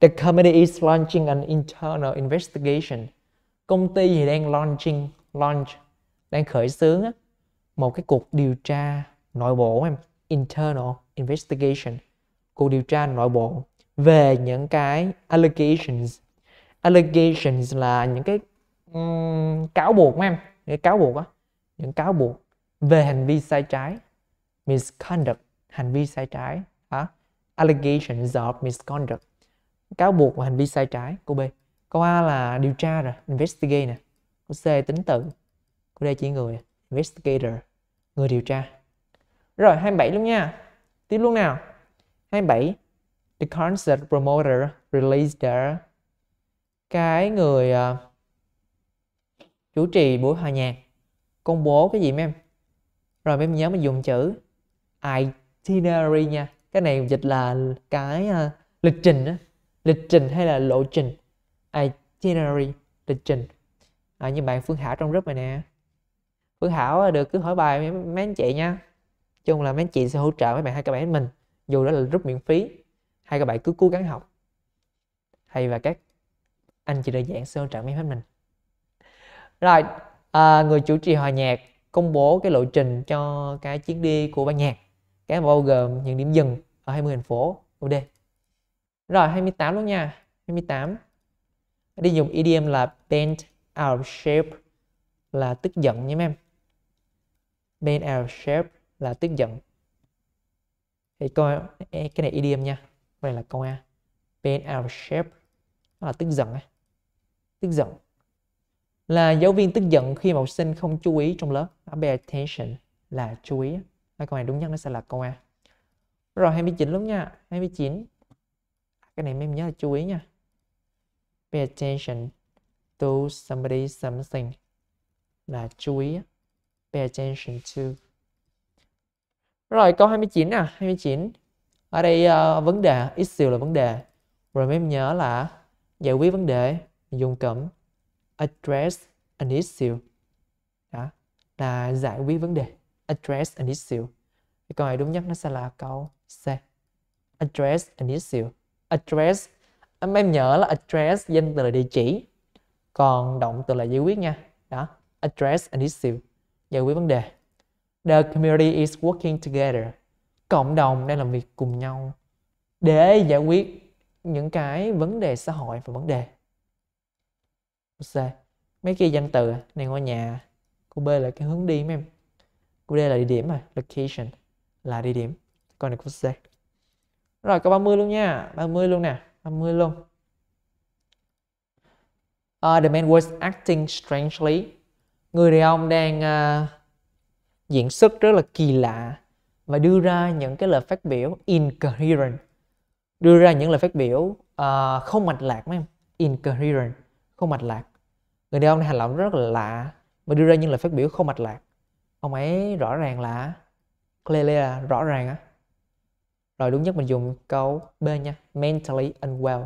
[SPEAKER 1] the company is launching an internal investigation công ty thì đang launching launch đang khởi xướng một cái cuộc điều tra nội bộ em internal investigation cuộc điều tra nội bộ về những cái allegations allegations là những cái um, cáo buộc em những cáo buộc á những cáo buộc về hành vi sai trái misconduct hành vi sai trái hả allegations of misconduct cáo buộc và hành vi sai trái cô B câu A là điều tra rồi investigate nè cô C tính tự cô D chỉ người investigator người điều tra rồi 27 luôn nha Tiếp luôn nào. 27. The concert promoter released their cái người uh, chủ trì buổi hòa nhạc công bố cái gì mấy em rồi mấy em nhớ mình dùng chữ itinerary nha cái này dịch là cái uh, lịch trình đó. lịch trình hay là lộ trình itinerary lịch trình à, như bạn phương hảo trong group này nè phương hảo được cứ hỏi bài mấy, mấy anh chị nha chung là mấy anh chị sẽ hỗ trợ mấy bạn hai các bạn mình dù đó là rút miễn phí hai các bạn cứ cố gắng học thầy và các anh chị đơn giản sẽ hỗ trợ mấy hết mình rồi à, người chủ trì hòa nhạc công bố cái lộ trình cho cái chuyến đi của ban nhạc cái bao gồm những điểm dừng ở 20 thành phố ok rồi 28 luôn nha 28 đi dùng idiom là bent out of shape là tức giận nha em bent out of shape là tức giận thì coi cái này idiom nha cái này là câu a pain out of shape đó là tức giận tức giận là giáo viên tức giận khi học sinh không chú ý trong lớp đó, pay attention là chú ý đó, câu này đúng nhất nó sẽ là câu a rồi 29 lắm nha 29 à, cái này mấy em nhớ là chú ý nha pay attention to somebody something là chú ý pay attention to rồi câu 29 à, 29. Ở đây uh, vấn đề, issue là vấn đề. Rồi mấy em nhớ là giải quyết vấn đề dùng cụm address an issue. Đó, là giải quyết vấn đề, address an issue. Cái câu này đúng nhất nó sẽ là câu C. Address an issue. Address mấy em nhớ là address danh từ là địa chỉ còn động từ là giải quyết nha đó address an issue giải quyết vấn đề The community is working together. Cộng đồng đang làm việc cùng nhau để giải quyết những cái vấn đề xã hội và vấn đề. C. Mấy cái danh từ à, này ngôi nhà. Cô B là cái hướng đi mấy em. Cô D là địa điểm mà, Location là địa điểm. Còn này cô C. Rồi có 30 luôn nha. 30 luôn nè. 30 luôn. Uh, the man was acting strangely. Người đàn ông đang uh, diễn xuất rất là kỳ lạ và đưa ra những cái lời phát biểu incoherent đưa ra những lời phát biểu uh, không mạch lạc mấy em incoherent không mạch lạc người đàn ông này hành động rất là lạ và đưa ra những lời phát biểu không mạch lạc ông ấy rõ ràng là clearly là rõ ràng á rồi đúng nhất mình dùng câu b nha mentally unwell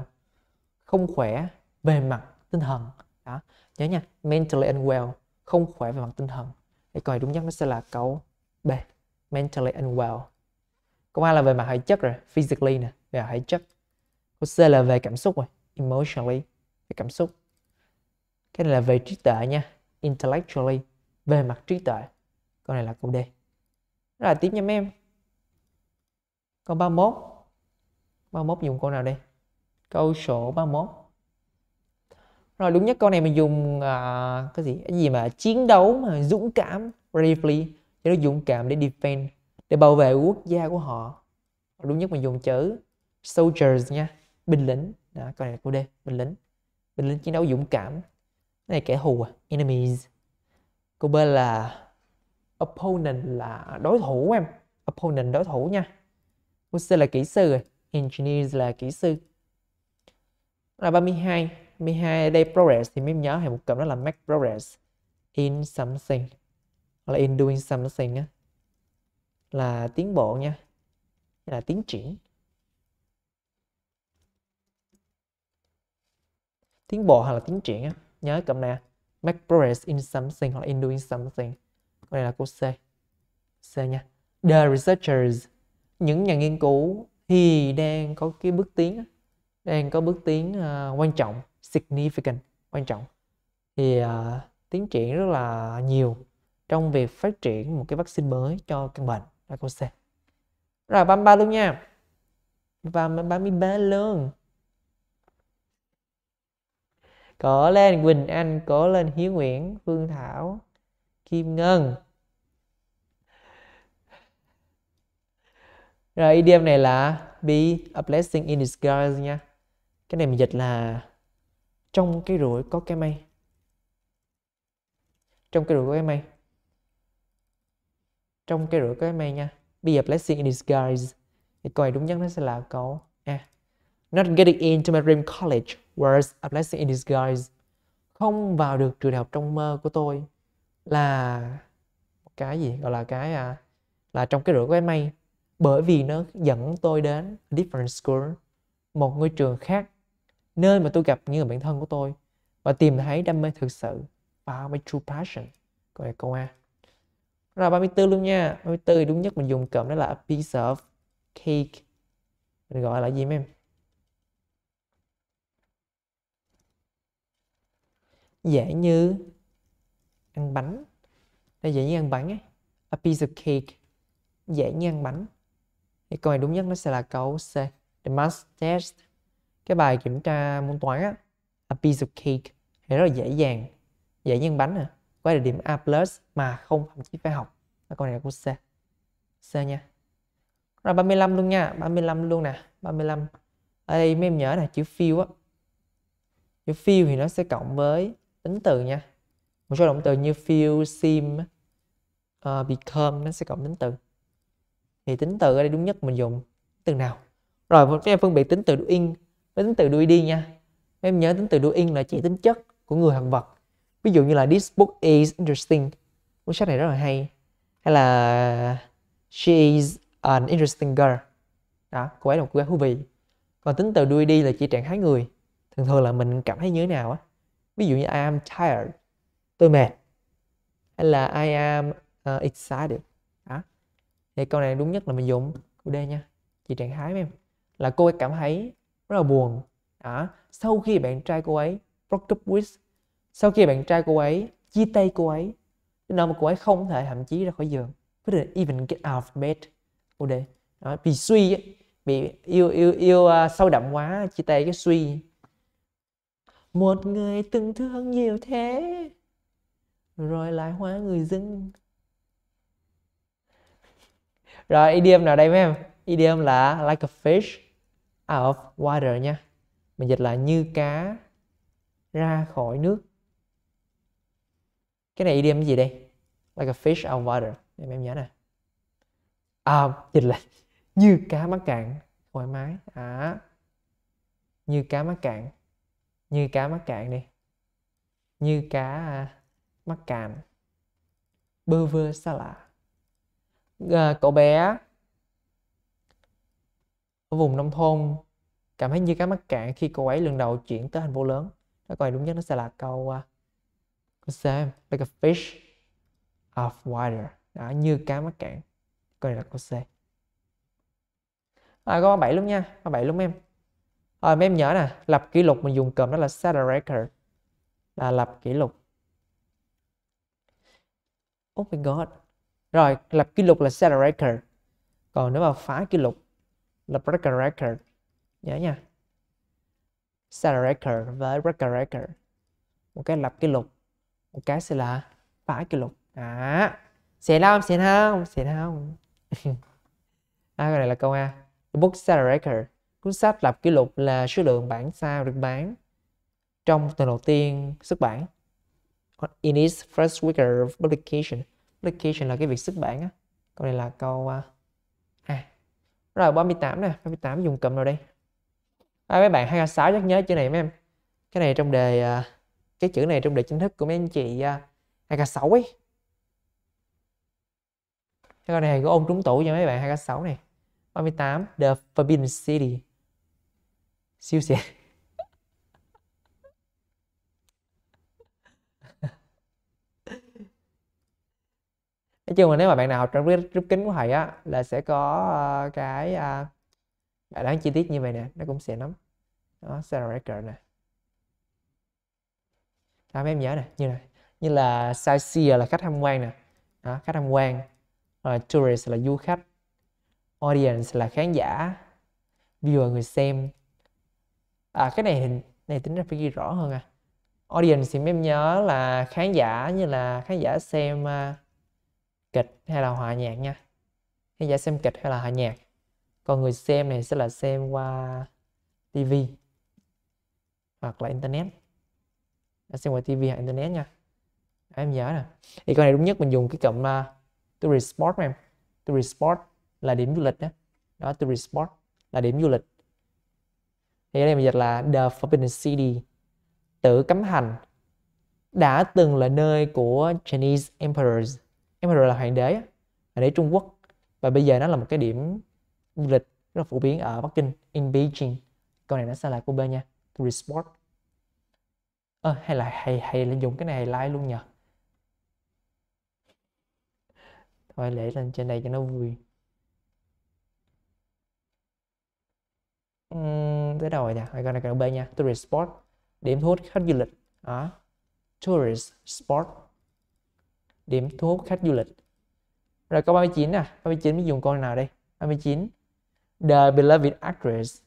[SPEAKER 1] không khỏe về mặt tinh thần đó nhớ nha mentally unwell không khỏe về mặt tinh thần cái câu này đúng nhất nó sẽ là câu B mentally unwell câu A là về mặt thể chất rồi physically nè về thể chất câu C là về cảm xúc rồi emotionally về cảm xúc cái này là về trí tuệ nha intellectually về mặt trí tuệ câu này là câu D rất là tiếp nha mấy em câu 31 31 dùng câu nào đây câu số 31 rồi đúng nhất câu này mình dùng à, cái gì cái gì mà chiến đấu mà dũng cảm bravely cho nó dũng cảm để defend để bảo vệ quốc gia của họ đúng nhất mình dùng chữ soldiers nha binh lính đó, câu này là câu D binh lính binh lính chiến đấu dũng cảm cái này kẻ thù à enemies câu B là opponent là đối thủ của em opponent đối thủ nha câu sư là kỹ sư à, engineers là kỹ sư là 32 mi hai đây progress thì mình nhớ hay một cụm đó là make progress in something hoặc là in doing something á là tiến bộ nha là tiến triển tiến bộ hoặc là tiến triển á nhớ cụm này make progress in something hoặc là in doing something câu này là câu C C nha the researchers những nhà nghiên cứu thì đang có cái bước tiến đang có bước tiến uh, quan trọng significant quan trọng thì uh, tiến triển rất là nhiều trong việc phát triển một cái vaccine mới cho căn bệnh là câu C rồi 33 luôn nha và 33 luôn Có lên Quỳnh Anh, có lên Hiếu Nguyễn, Phương Thảo, Kim Ngân Rồi idiom này là be a blessing in disguise nha Cái này mình dịch là trong cái rủi có cái may trong cái rủi có cái may trong cái rủi có cái may nha bây giờ blessing in disguise thì câu đúng nhất nó sẽ là câu a à, not getting into my dream college was a blessing in disguise không vào được trường đại học trong mơ của tôi là cái gì gọi là cái à, là trong cái rủi có cái may bởi vì nó dẫn tôi đến different school một ngôi trường khác nơi mà tôi gặp những người bạn thân của tôi và tìm thấy đam mê thực sự và my true passion câu này câu A rồi 34 luôn nha 34 đúng nhất mình dùng cụm đó là a piece of cake mình gọi là gì em dễ như ăn bánh đây dễ như ăn bánh ấy. a piece of cake dễ như ăn bánh thì câu này đúng nhất nó sẽ là câu C the math test cái bài kiểm tra môn toán á a piece of cake thì rất là dễ dàng dễ nhân bánh à có là điểm A plus mà không thậm chí phải học và câu này là câu C C nha rồi 35 luôn nha 35 luôn nè 35 ở đây mấy em nhớ là chữ fill á chữ fill thì nó sẽ cộng với tính từ nha một số động từ như feel, seem, uh, become nó sẽ cộng tính từ thì tính từ ở đây đúng nhất mình dùng từ nào rồi các em phân biệt tính từ in với tính từ đuôi đi nha em nhớ tính từ đuôi in là chỉ tính chất của người hoặc vật ví dụ như là this book is interesting cuốn sách này rất là hay hay là she is an interesting girl đó cô ấy là một cô gái thú vị còn tính từ đuôi đi là chỉ trạng thái người thường thường là mình cảm thấy như thế nào á ví dụ như I am tired tôi mệt hay là I am uh, excited đó thì câu này đúng nhất là mình dùng câu D nha chỉ trạng thái em là cô ấy cảm thấy rất là buồn à, sau khi bạn trai cô ấy broke up with sau khi bạn trai cô ấy chia tay cô ấy đến nỗi mà cô ấy không thể thậm chí ra khỏi giường có thể even get out of bed cô đề đó, vì suy bị yêu yêu yêu uh, sâu đậm quá chia tay cái suy một người từng thương nhiều thế rồi lại hóa người dưng rồi idiom nào đây mấy em idiom là like a fish out of water nha mình dịch là như cá ra khỏi nước cái này idiom gì đây like a fish out of water để em nhớ nè à, dịch là như cá mắc cạn thoải mái à như cá mắc cạn như cá mắc cạn đi như cá à, mắc cạn bơ vơ xa lạ à, cậu bé ở vùng nông thôn cảm thấy như cá mắc cạn khi cô ấy lần đầu chuyển tới thành phố lớn đó câu này đúng nhất nó sẽ là câu uh, câu like a fish of water đó, như cá mắc cạn câu này là câu C à, câu 7 luôn nha bảy luôn em à, em nhớ nè lập kỷ lục mình dùng cầm đó là set a record là lập kỷ lục oh my god rồi lập kỷ lục là set a record còn nếu mà phá kỷ lục là breaker record nhớ nha set record với breaker record một cái lập kỷ lục một cái sẽ là phá kỷ lục à xịn không xịn không xịn không à, cái này là câu a book set record cuốn sách lập kỷ lục là số lượng bản sao được bán trong tuần đầu tiên xuất bản in its first week of publication publication là cái việc xuất bản á câu này là câu uh, rồi 38 nè, 38 dùng cụm rồi đây. À, mấy bạn 206 chắc nhớ chữ này mấy em. Cái này trong đề à, cái chữ này trong đề chính thức của mấy anh chị 206 à, ấy. Cái con này có ôn trúng tủ cho mấy bạn 206 này. 38 The Forbidden City. Siêu xịn. nói chung là nếu mà bạn nào học trong group kính của thầy á là sẽ có ờ, cái bài toán à, chi tiết như vậy nè nó cũng sẽ lắm đó salary record này đó, mấy em nhớ nè như này như là sightseer là khách tham quan nè đó, khách tham quan rồi ờ, tourist là du khách audience là khán giả viewer người xem à cái này hình này tính ra phải ghi rõ hơn à audience thì mấy em nhớ là khán giả như là khán giả xem uh, kịch hay là hòa nhạc nha khán giả xem kịch hay là hòa nhạc còn người xem này sẽ là xem qua TV hoặc là internet đã xem qua TV hay internet nha Đấy, em nhớ nè thì con này đúng nhất mình dùng cái cụm uh, tourist spot em tourist spot là điểm du lịch đó đó tourist spot là điểm du lịch thì ở đây mình dịch là the forbidden city Tử cấm hành đã từng là nơi của Chinese emperors emperor là hoàng đế hoàng đế Trung Quốc và bây giờ nó là một cái điểm du lịch rất là phổ biến ở Bắc Kinh in Beijing câu này nó sẽ là của B nha Resport ờ, hay là hay hay là dùng cái này like luôn nhờ thôi để lên trên đây cho nó vui uhm, tới đâu rồi nhỉ hãy coi này câu B nha tourist sport điểm thu hút khách du lịch đó tourist sport điểm thu hút khách du lịch rồi câu 39 à 39 mình dùng câu nào đây 39 the beloved actress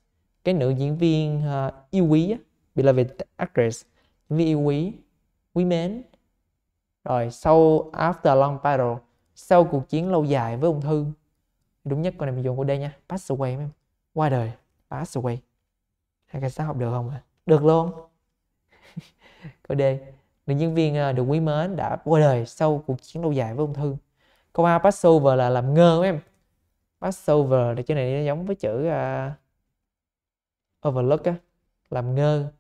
[SPEAKER 1] cái nữ diễn viên uh, yêu quý á, beloved actress diễn viên yêu quý quý mến rồi sau after long battle sau cuộc chiến lâu dài với ung thư đúng nhất con này mình dùng của D nha pass away em qua đời pass away hai cái sao học được không ạ được luôn câu D nữ nhân viên à, được quý mến đã qua đời sau cuộc chiến lâu dài với ung thư câu a Passover là làm ngơ em Passover thì chữ này nó giống với chữ uh, overlook á làm ngơ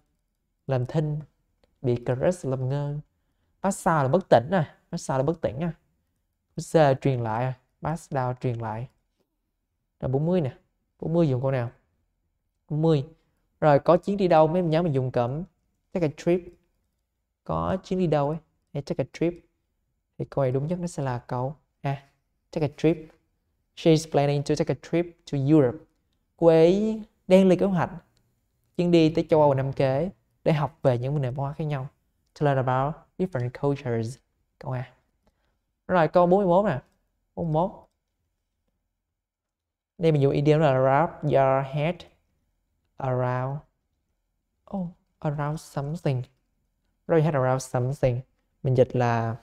[SPEAKER 1] làm thinh bị caress làm ngơ Passa là bất tỉnh à Passa là bất tỉnh à Pass truyền lại Pass down truyền lại là 40 nè 40 dùng câu nào 40 rồi có chuyến đi đâu mấy em nhớ mình dùng cẩm, take a trip có chuyến đi đâu ấy hay take a trip thì câu này đúng nhất nó sẽ là câu a à, take a trip she's planning to take a trip to Europe cô ấy đang lên kế hoạch chuyến đi tới châu Âu năm kế để học về những nền văn hóa khác nhau to learn about different cultures câu a rồi câu 41 nè 41 đây mình dùng idiom là wrap your head around oh around something wrap your head around something mình dịch là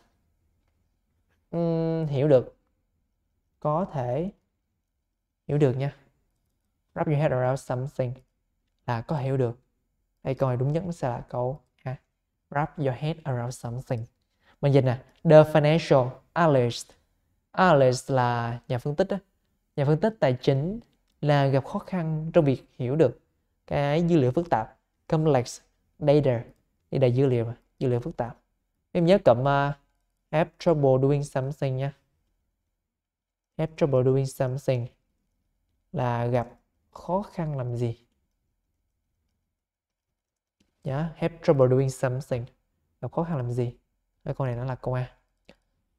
[SPEAKER 1] um, hiểu được có thể hiểu được nha wrap your head around something là có hiểu được đây câu này đúng nhất nó sẽ là câu ha wrap your head around something mình dịch nè the financial analyst analyst là nhà phân tích đó. nhà phân tích tài chính là gặp khó khăn trong việc hiểu được cái dữ liệu phức tạp complex data đi đầy dữ liệu dữ liệu phức tạp em nhớ cụm uh, have trouble doing something nha have trouble doing something là gặp khó khăn làm gì nhá yeah, have trouble doing something gặp khó khăn làm gì Rồi, câu này nó là câu A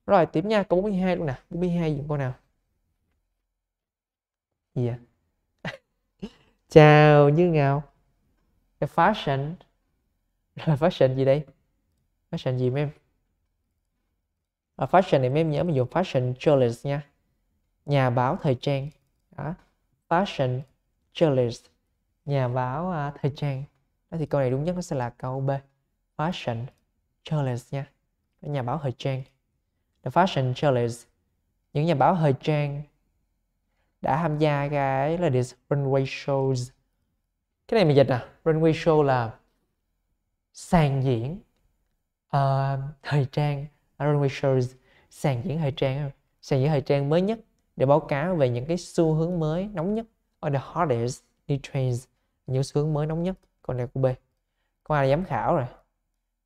[SPEAKER 1] rồi tiếp nha câu 42 luôn nè 42 dùng câu nào gì yeah. chào như ngào the fashion là fashion gì đây fashion gì mấy em à, fashion thì mấy em nhớ mình dùng fashion journalist nha nhà báo thời trang đó fashion journalist nhà báo à, thời trang đó thì câu này đúng nhất nó sẽ là câu b fashion journalist nha nhà báo thời trang the fashion journalist những nhà báo thời trang đã tham gia cái là this runway shows cái này mình dịch nè runway show là sàn diễn uh, thời trang runway shows sàn diễn thời trang sàn diễn thời trang mới nhất để báo cáo về những cái xu hướng mới nóng nhất or the hottest new trends những xu hướng mới nóng nhất Còn này của B con A là giám khảo rồi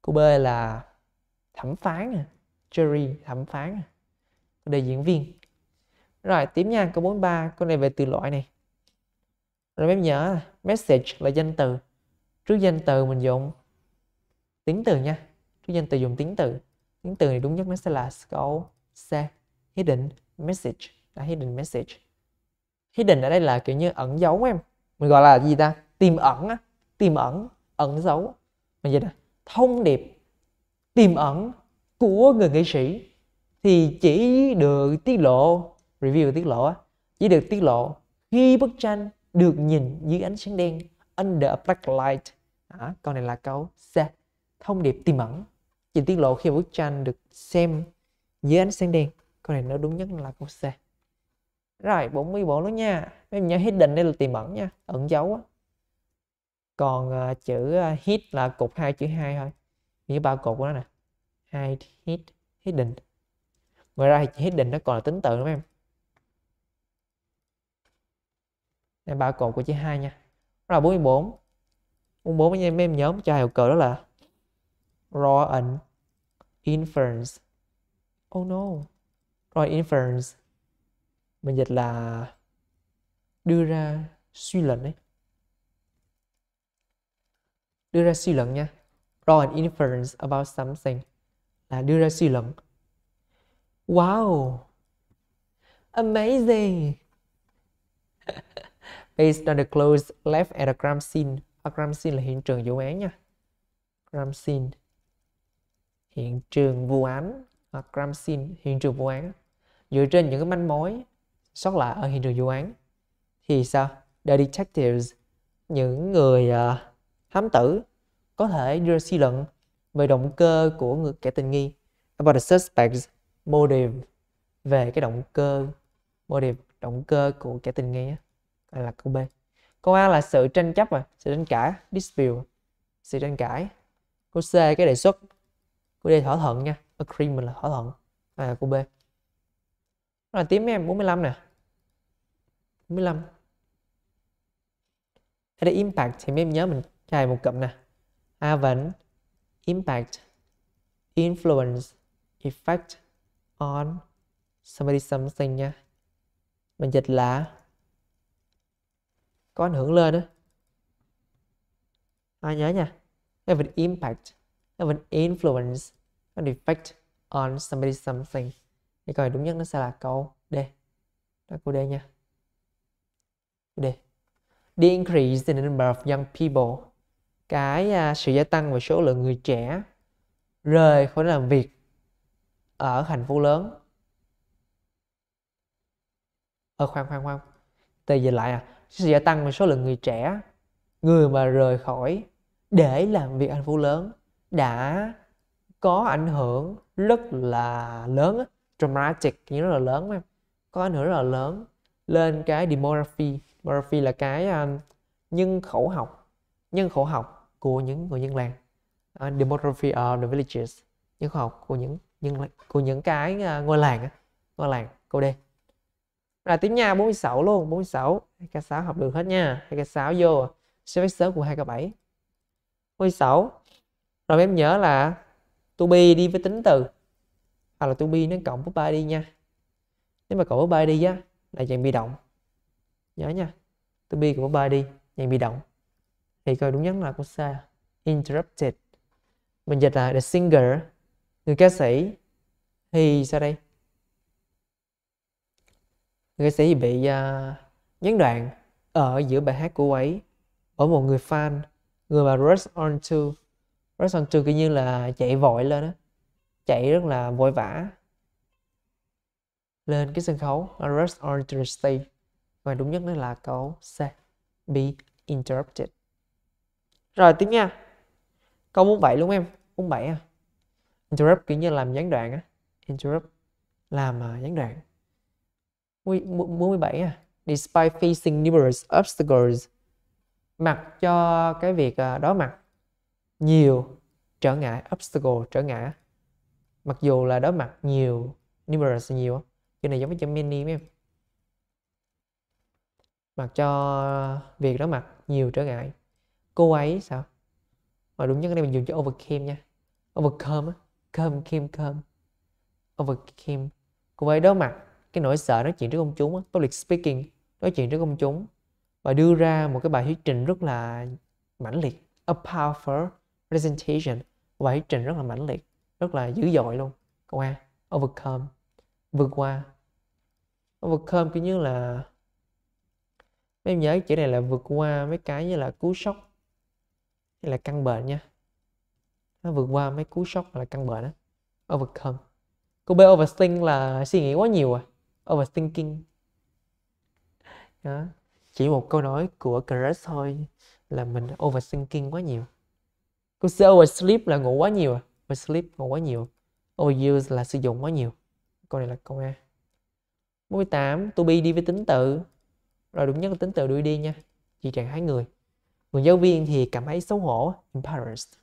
[SPEAKER 1] cô B là thẩm phán à? jury thẩm phán à? đề diễn viên rồi tiếp nha câu 43 con này về từ loại này rồi em nhớ message là danh từ trước danh từ mình dùng tính từ nha cái danh từ dùng tính từ tính từ này đúng nhất nó sẽ là câu c hidden message là hidden message hidden ở đây là kiểu như ẩn giấu em mình gọi là gì ta tìm ẩn á tìm ẩn ẩn giấu mình vậy nè thông điệp tìm ẩn của người nghệ sĩ thì chỉ được tiết lộ review tiết lộ á chỉ được tiết lộ khi bức tranh được nhìn dưới ánh sáng đen under a black light à, câu này là câu C thông điệp tiềm ẩn chỉ tiết lộ khi bức tranh được xem dưới ánh sáng đen câu này nó đúng nhất là câu C rồi 44 luôn nha mấy em nhớ hidden đây là tiềm ẩn nha ẩn dấu á còn uh, chữ uh, hit là cục hai chữ hai thôi nghĩa ba cột của nó nè hai hit hidden ngoài ra thì chữ hidden nó còn là tính tự nữa em đây ba cột của chữ hai nha rồi 44 44 mấy em nhớ cho hiệu cờ đó là draw an inference oh no draw inference mình dịch là đưa ra suy luận đấy đưa ra suy luận nha draw an inference about something là đưa ra suy luận wow amazing based on the clothes left at a crime scene a crime scene là hiện trường vụ án nha crime scene hiện trường vụ án hoặc crime scene hiện trường vụ án dựa trên những cái manh mối sót lại ở hiện trường vụ án thì sao the detectives những người uh, thám tử có thể đưa suy luận về động cơ của người kẻ tình nghi about the suspect's motive về cái động cơ motive động cơ của kẻ tình nghi là câu B câu A là sự tranh chấp à sự tranh cãi dispute sự tranh cãi câu C cái đề xuất của D thỏa thuận nha agreement là thỏa thuận à, của B là tím em 45 nè 45 ở đây impact thì em nhớ mình cài một cụm nè haven't impact influence effect on somebody something nha mình dịch là có ảnh hưởng lên á ai nhớ nha haven't impact have an influence an effect on somebody something thì câu đúng nhất nó sẽ là câu D đó câu D nha D the increase in the number of young people cái uh, sự gia tăng về số lượng người trẻ rời khỏi làm việc ở thành phố lớn ờ khoan khoan khoan từ về lại à sự gia tăng về số lượng người trẻ người mà rời khỏi để làm việc ở thành phố lớn đã có ảnh hưởng rất là lớn dramatic nghĩa rất là lớn em có ảnh hưởng rất là lớn lên cái demography demography là cái um, nhân khẩu học nhân khẩu học của những người dân làng uh, demography of the villages nhân khẩu học của những những của những cái uh, ngôi làng ngôi làng câu D là tiếng nha 46 luôn 46 k 6 học được hết nha 2 k 6 vô sẽ vector của 2 k 7 46 rồi em nhớ là to be đi với tính từ hoặc là to be nó cộng với by đi nha nếu mà cộng với by đi á là dạng bị động nhớ nha to be cộng với by đi dạng bị động thì coi đúng nhất là của sa interrupted mình dịch là the singer người ca sĩ thì sao đây người ca sĩ bị uh, gián đoạn ở giữa bài hát của ấy bởi một người fan người mà rush on to Rosson trừ kỳ như là chạy vội lên á chạy rất là vội vã lên cái sân khấu Arrest on the stage và đúng nhất đó là câu C be interrupted rồi tiếp nha câu muốn bảy luôn em muốn bảy à interrupt kiểu như làm gián đoạn á interrupt làm uh, gián đoạn 47 à despite facing numerous obstacles mặc cho cái việc uh, đối mặt nhiều trở ngại obstacle trở ngại mặc dù là đối mặt nhiều numerous nhiều cái này giống với chữ many mấy em mặc cho việc đối mặt nhiều trở ngại cô ấy sao mà đúng nhất cái này mình dùng chữ overcame nha overcome come kim come overcame cô ấy đối mặt cái nỗi sợ nói chuyện trước công chúng public speaking nói chuyện trước công chúng và đưa ra một cái bài thuyết trình rất là mãnh liệt a powerful presentation và thuyết trình rất là mãnh liệt rất là dữ dội luôn câu a overcome vượt qua overcome kiểu như là mấy em nhớ chữ này là vượt qua mấy cái như là cú sốc hay là căn bệnh nha nó vượt qua mấy cú sốc hoặc là căn bệnh đó overcome câu b overthink là suy nghĩ quá nhiều à overthinking đó. chỉ một câu nói của Crush thôi là mình overthinking quá nhiều Cô say oversleep là ngủ quá nhiều à? Oversleep ngủ quá nhiều. Overuse là sử dụng quá nhiều. Câu này là câu A. 48. To be đi với tính tự. Rồi đúng nhất là tính tự đuôi đi nha. Chỉ trạng thái người. Người giáo viên thì cảm thấy xấu hổ. Embarrassed.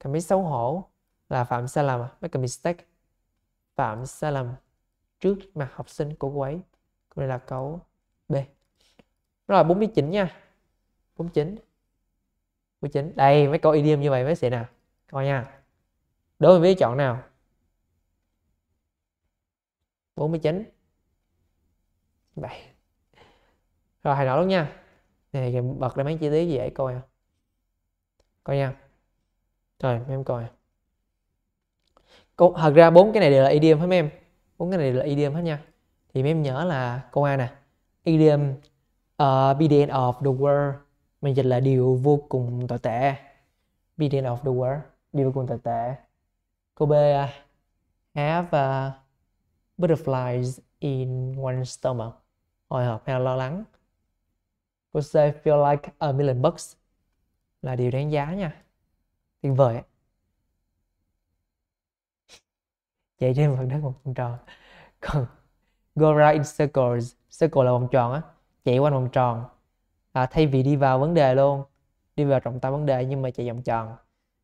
[SPEAKER 1] Cảm thấy xấu hổ là phạm sai lầm. À? Make a mistake. Phạm sai lầm trước mặt học sinh của cô ấy. Câu này là câu B. Rồi 49 nha. 49 với chính đây mấy câu idiom như vậy mới xịn nào coi nha đối với chọn nào 49 7 rồi hãy nói luôn nha này bật lên mấy chi tiết gì vậy coi nha à. coi nha rồi em coi à. Cô, thật ra bốn cái này đều là idiom hết mấy em bốn cái này đều là idiom hết nha thì mấy em nhớ là câu a nè idiom uh, be the end of the world mình dịch là điều vô cùng tồi tệ be the end of the world điều vô cùng tồi tệ cô B uh, have uh, butterflies in one's stomach hồi hộp hay lo lắng cô C feel like a million bucks là điều đáng giá nha tuyệt vời chạy trên mặt đất một vòng tròn còn go round in circles circle là vòng tròn á chạy quanh vòng tròn à, thay vì đi vào vấn đề luôn đi vào trọng tâm vấn đề nhưng mà chạy vòng tròn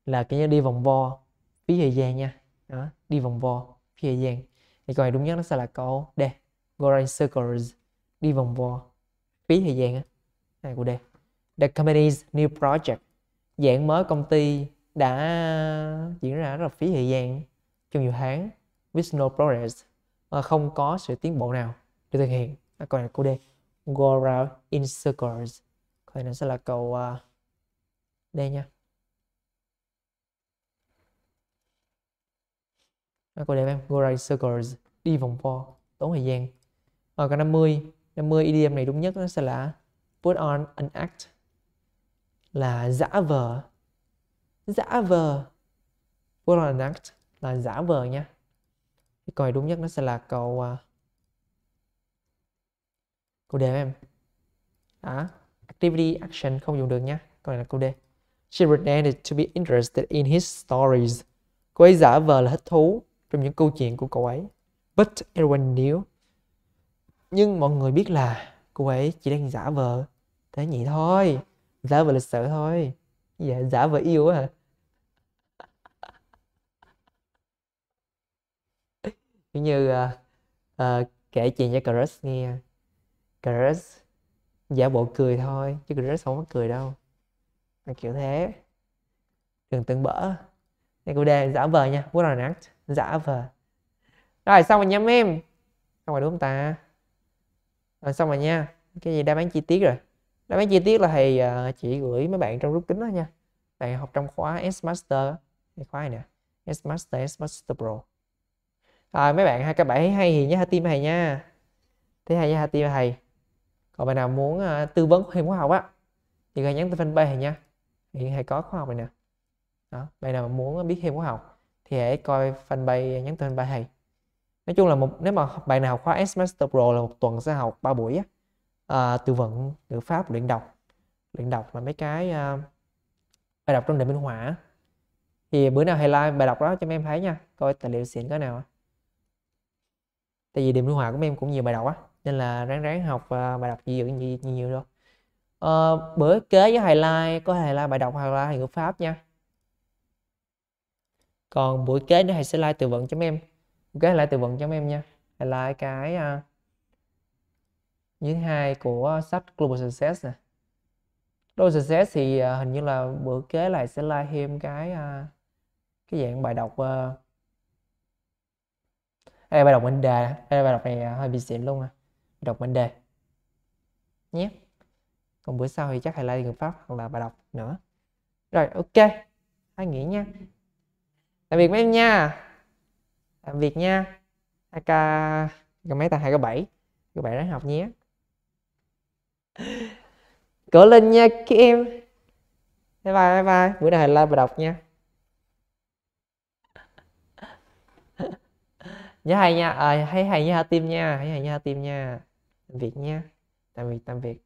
[SPEAKER 1] là cái như đi vòng vo phí thời gian nha đó, đi vòng vo phí thời gian thì câu này đúng nhất nó sẽ là câu D go around circles đi vòng vo phí thời gian á này của D the company's new project dạng mới công ty đã diễn ra rất là phí thời gian trong nhiều tháng with no progress à, không có sự tiến bộ nào được thực hiện à, câu này của D go around in circles Vậy nó sẽ là cầu uh, à, D nha. Nó có đẹp em. Go right circles. Đi vòng vo. Tốn thời gian. Rồi còn 50. 50 idiom này đúng nhất nó sẽ là put on an act. Là giả vờ. Giả vờ. Put on an act là giả vờ nha. Cái câu đúng nhất nó sẽ là cầu uh, câu đẹp à, em. Đó activity action không dùng được nhé câu này là câu D she pretended to be interested in his stories cô ấy giả vờ là thích thú trong những câu chuyện của cậu ấy but everyone knew nhưng mọi người biết là cô ấy chỉ đang giả vờ thế nhỉ thôi giả vờ lịch sự thôi dạ, giả vờ yêu hả như uh, uh, kể chuyện cho crush nghe crush giả bộ cười thôi chứ cười rất không có cười đâu là kiểu thế đừng tưởng bỡ này cô đề giả vờ nha what an act giả vờ rồi xong rồi nha em xong rồi đúng không ta rồi xong rồi nha cái gì đáp án chi tiết rồi đáp án chi tiết là thầy ờ, chỉ gửi mấy bạn trong rút kính đó nha bạn học trong khóa S Master cái khóa này nè S Master S Master Pro rồi mấy bạn hai các bạn thấy hay thì nhớ hai tim thầy nha thấy hay nhớ hai tim thầy còn bạn nào muốn uh, tư vấn thêm khóa học á thì hãy nhắn tin fanpage nha hiện hay có khóa học này nè đó bạn nào muốn biết thêm khóa học thì hãy coi fanpage à, nhắn tin fanpage thầy nói chung là một nếu mà bạn nào học khóa S Master Pro là một tuần sẽ học 3 buổi á à, uh, từ vựng ngữ pháp luyện đọc luyện đọc là mấy cái uh, bài đọc trong đề minh họa thì bữa nào hay like bài đọc đó cho mấy em thấy nha coi tài liệu xịn cái nào tại vì điểm minh họa của em cũng nhiều bài đọc á nên là ráng ráng học và bài đọc gì dựng gì nhiều, nhiều, nhiều à, bữa kế với thầy lai có thầy lai bài đọc hoặc là highlight ngữ pháp nha còn buổi kế nữa thầy sẽ like từ vựng cho em kế lại từ vựng cho em nha thầy like cái uh, à, những hai của sách Global Success nè Global Success thì uh, hình như là bữa kế lại sẽ like thêm cái uh, cái dạng bài đọc uh, đây bài đọc mệnh đề đây bài đọc này uh, hơi bị xịn luôn à đọc mệnh đề nhé còn bữa sau thì chắc thầy lại ngữ pháp hoặc là bài đọc nữa rồi ok hai nghỉ nha tạm biệt mấy em nha tạm biệt nha ak còn mấy tầng hai cái bảy các bạn ráng học nhé cỡ lên nha các em bye bye bye bye bữa nay like và đọc nha nhớ hay nha à, hay hay nhớ tim nha hay hay nhớ tim nha Việt nha. Tạm biệt, tạm biệt.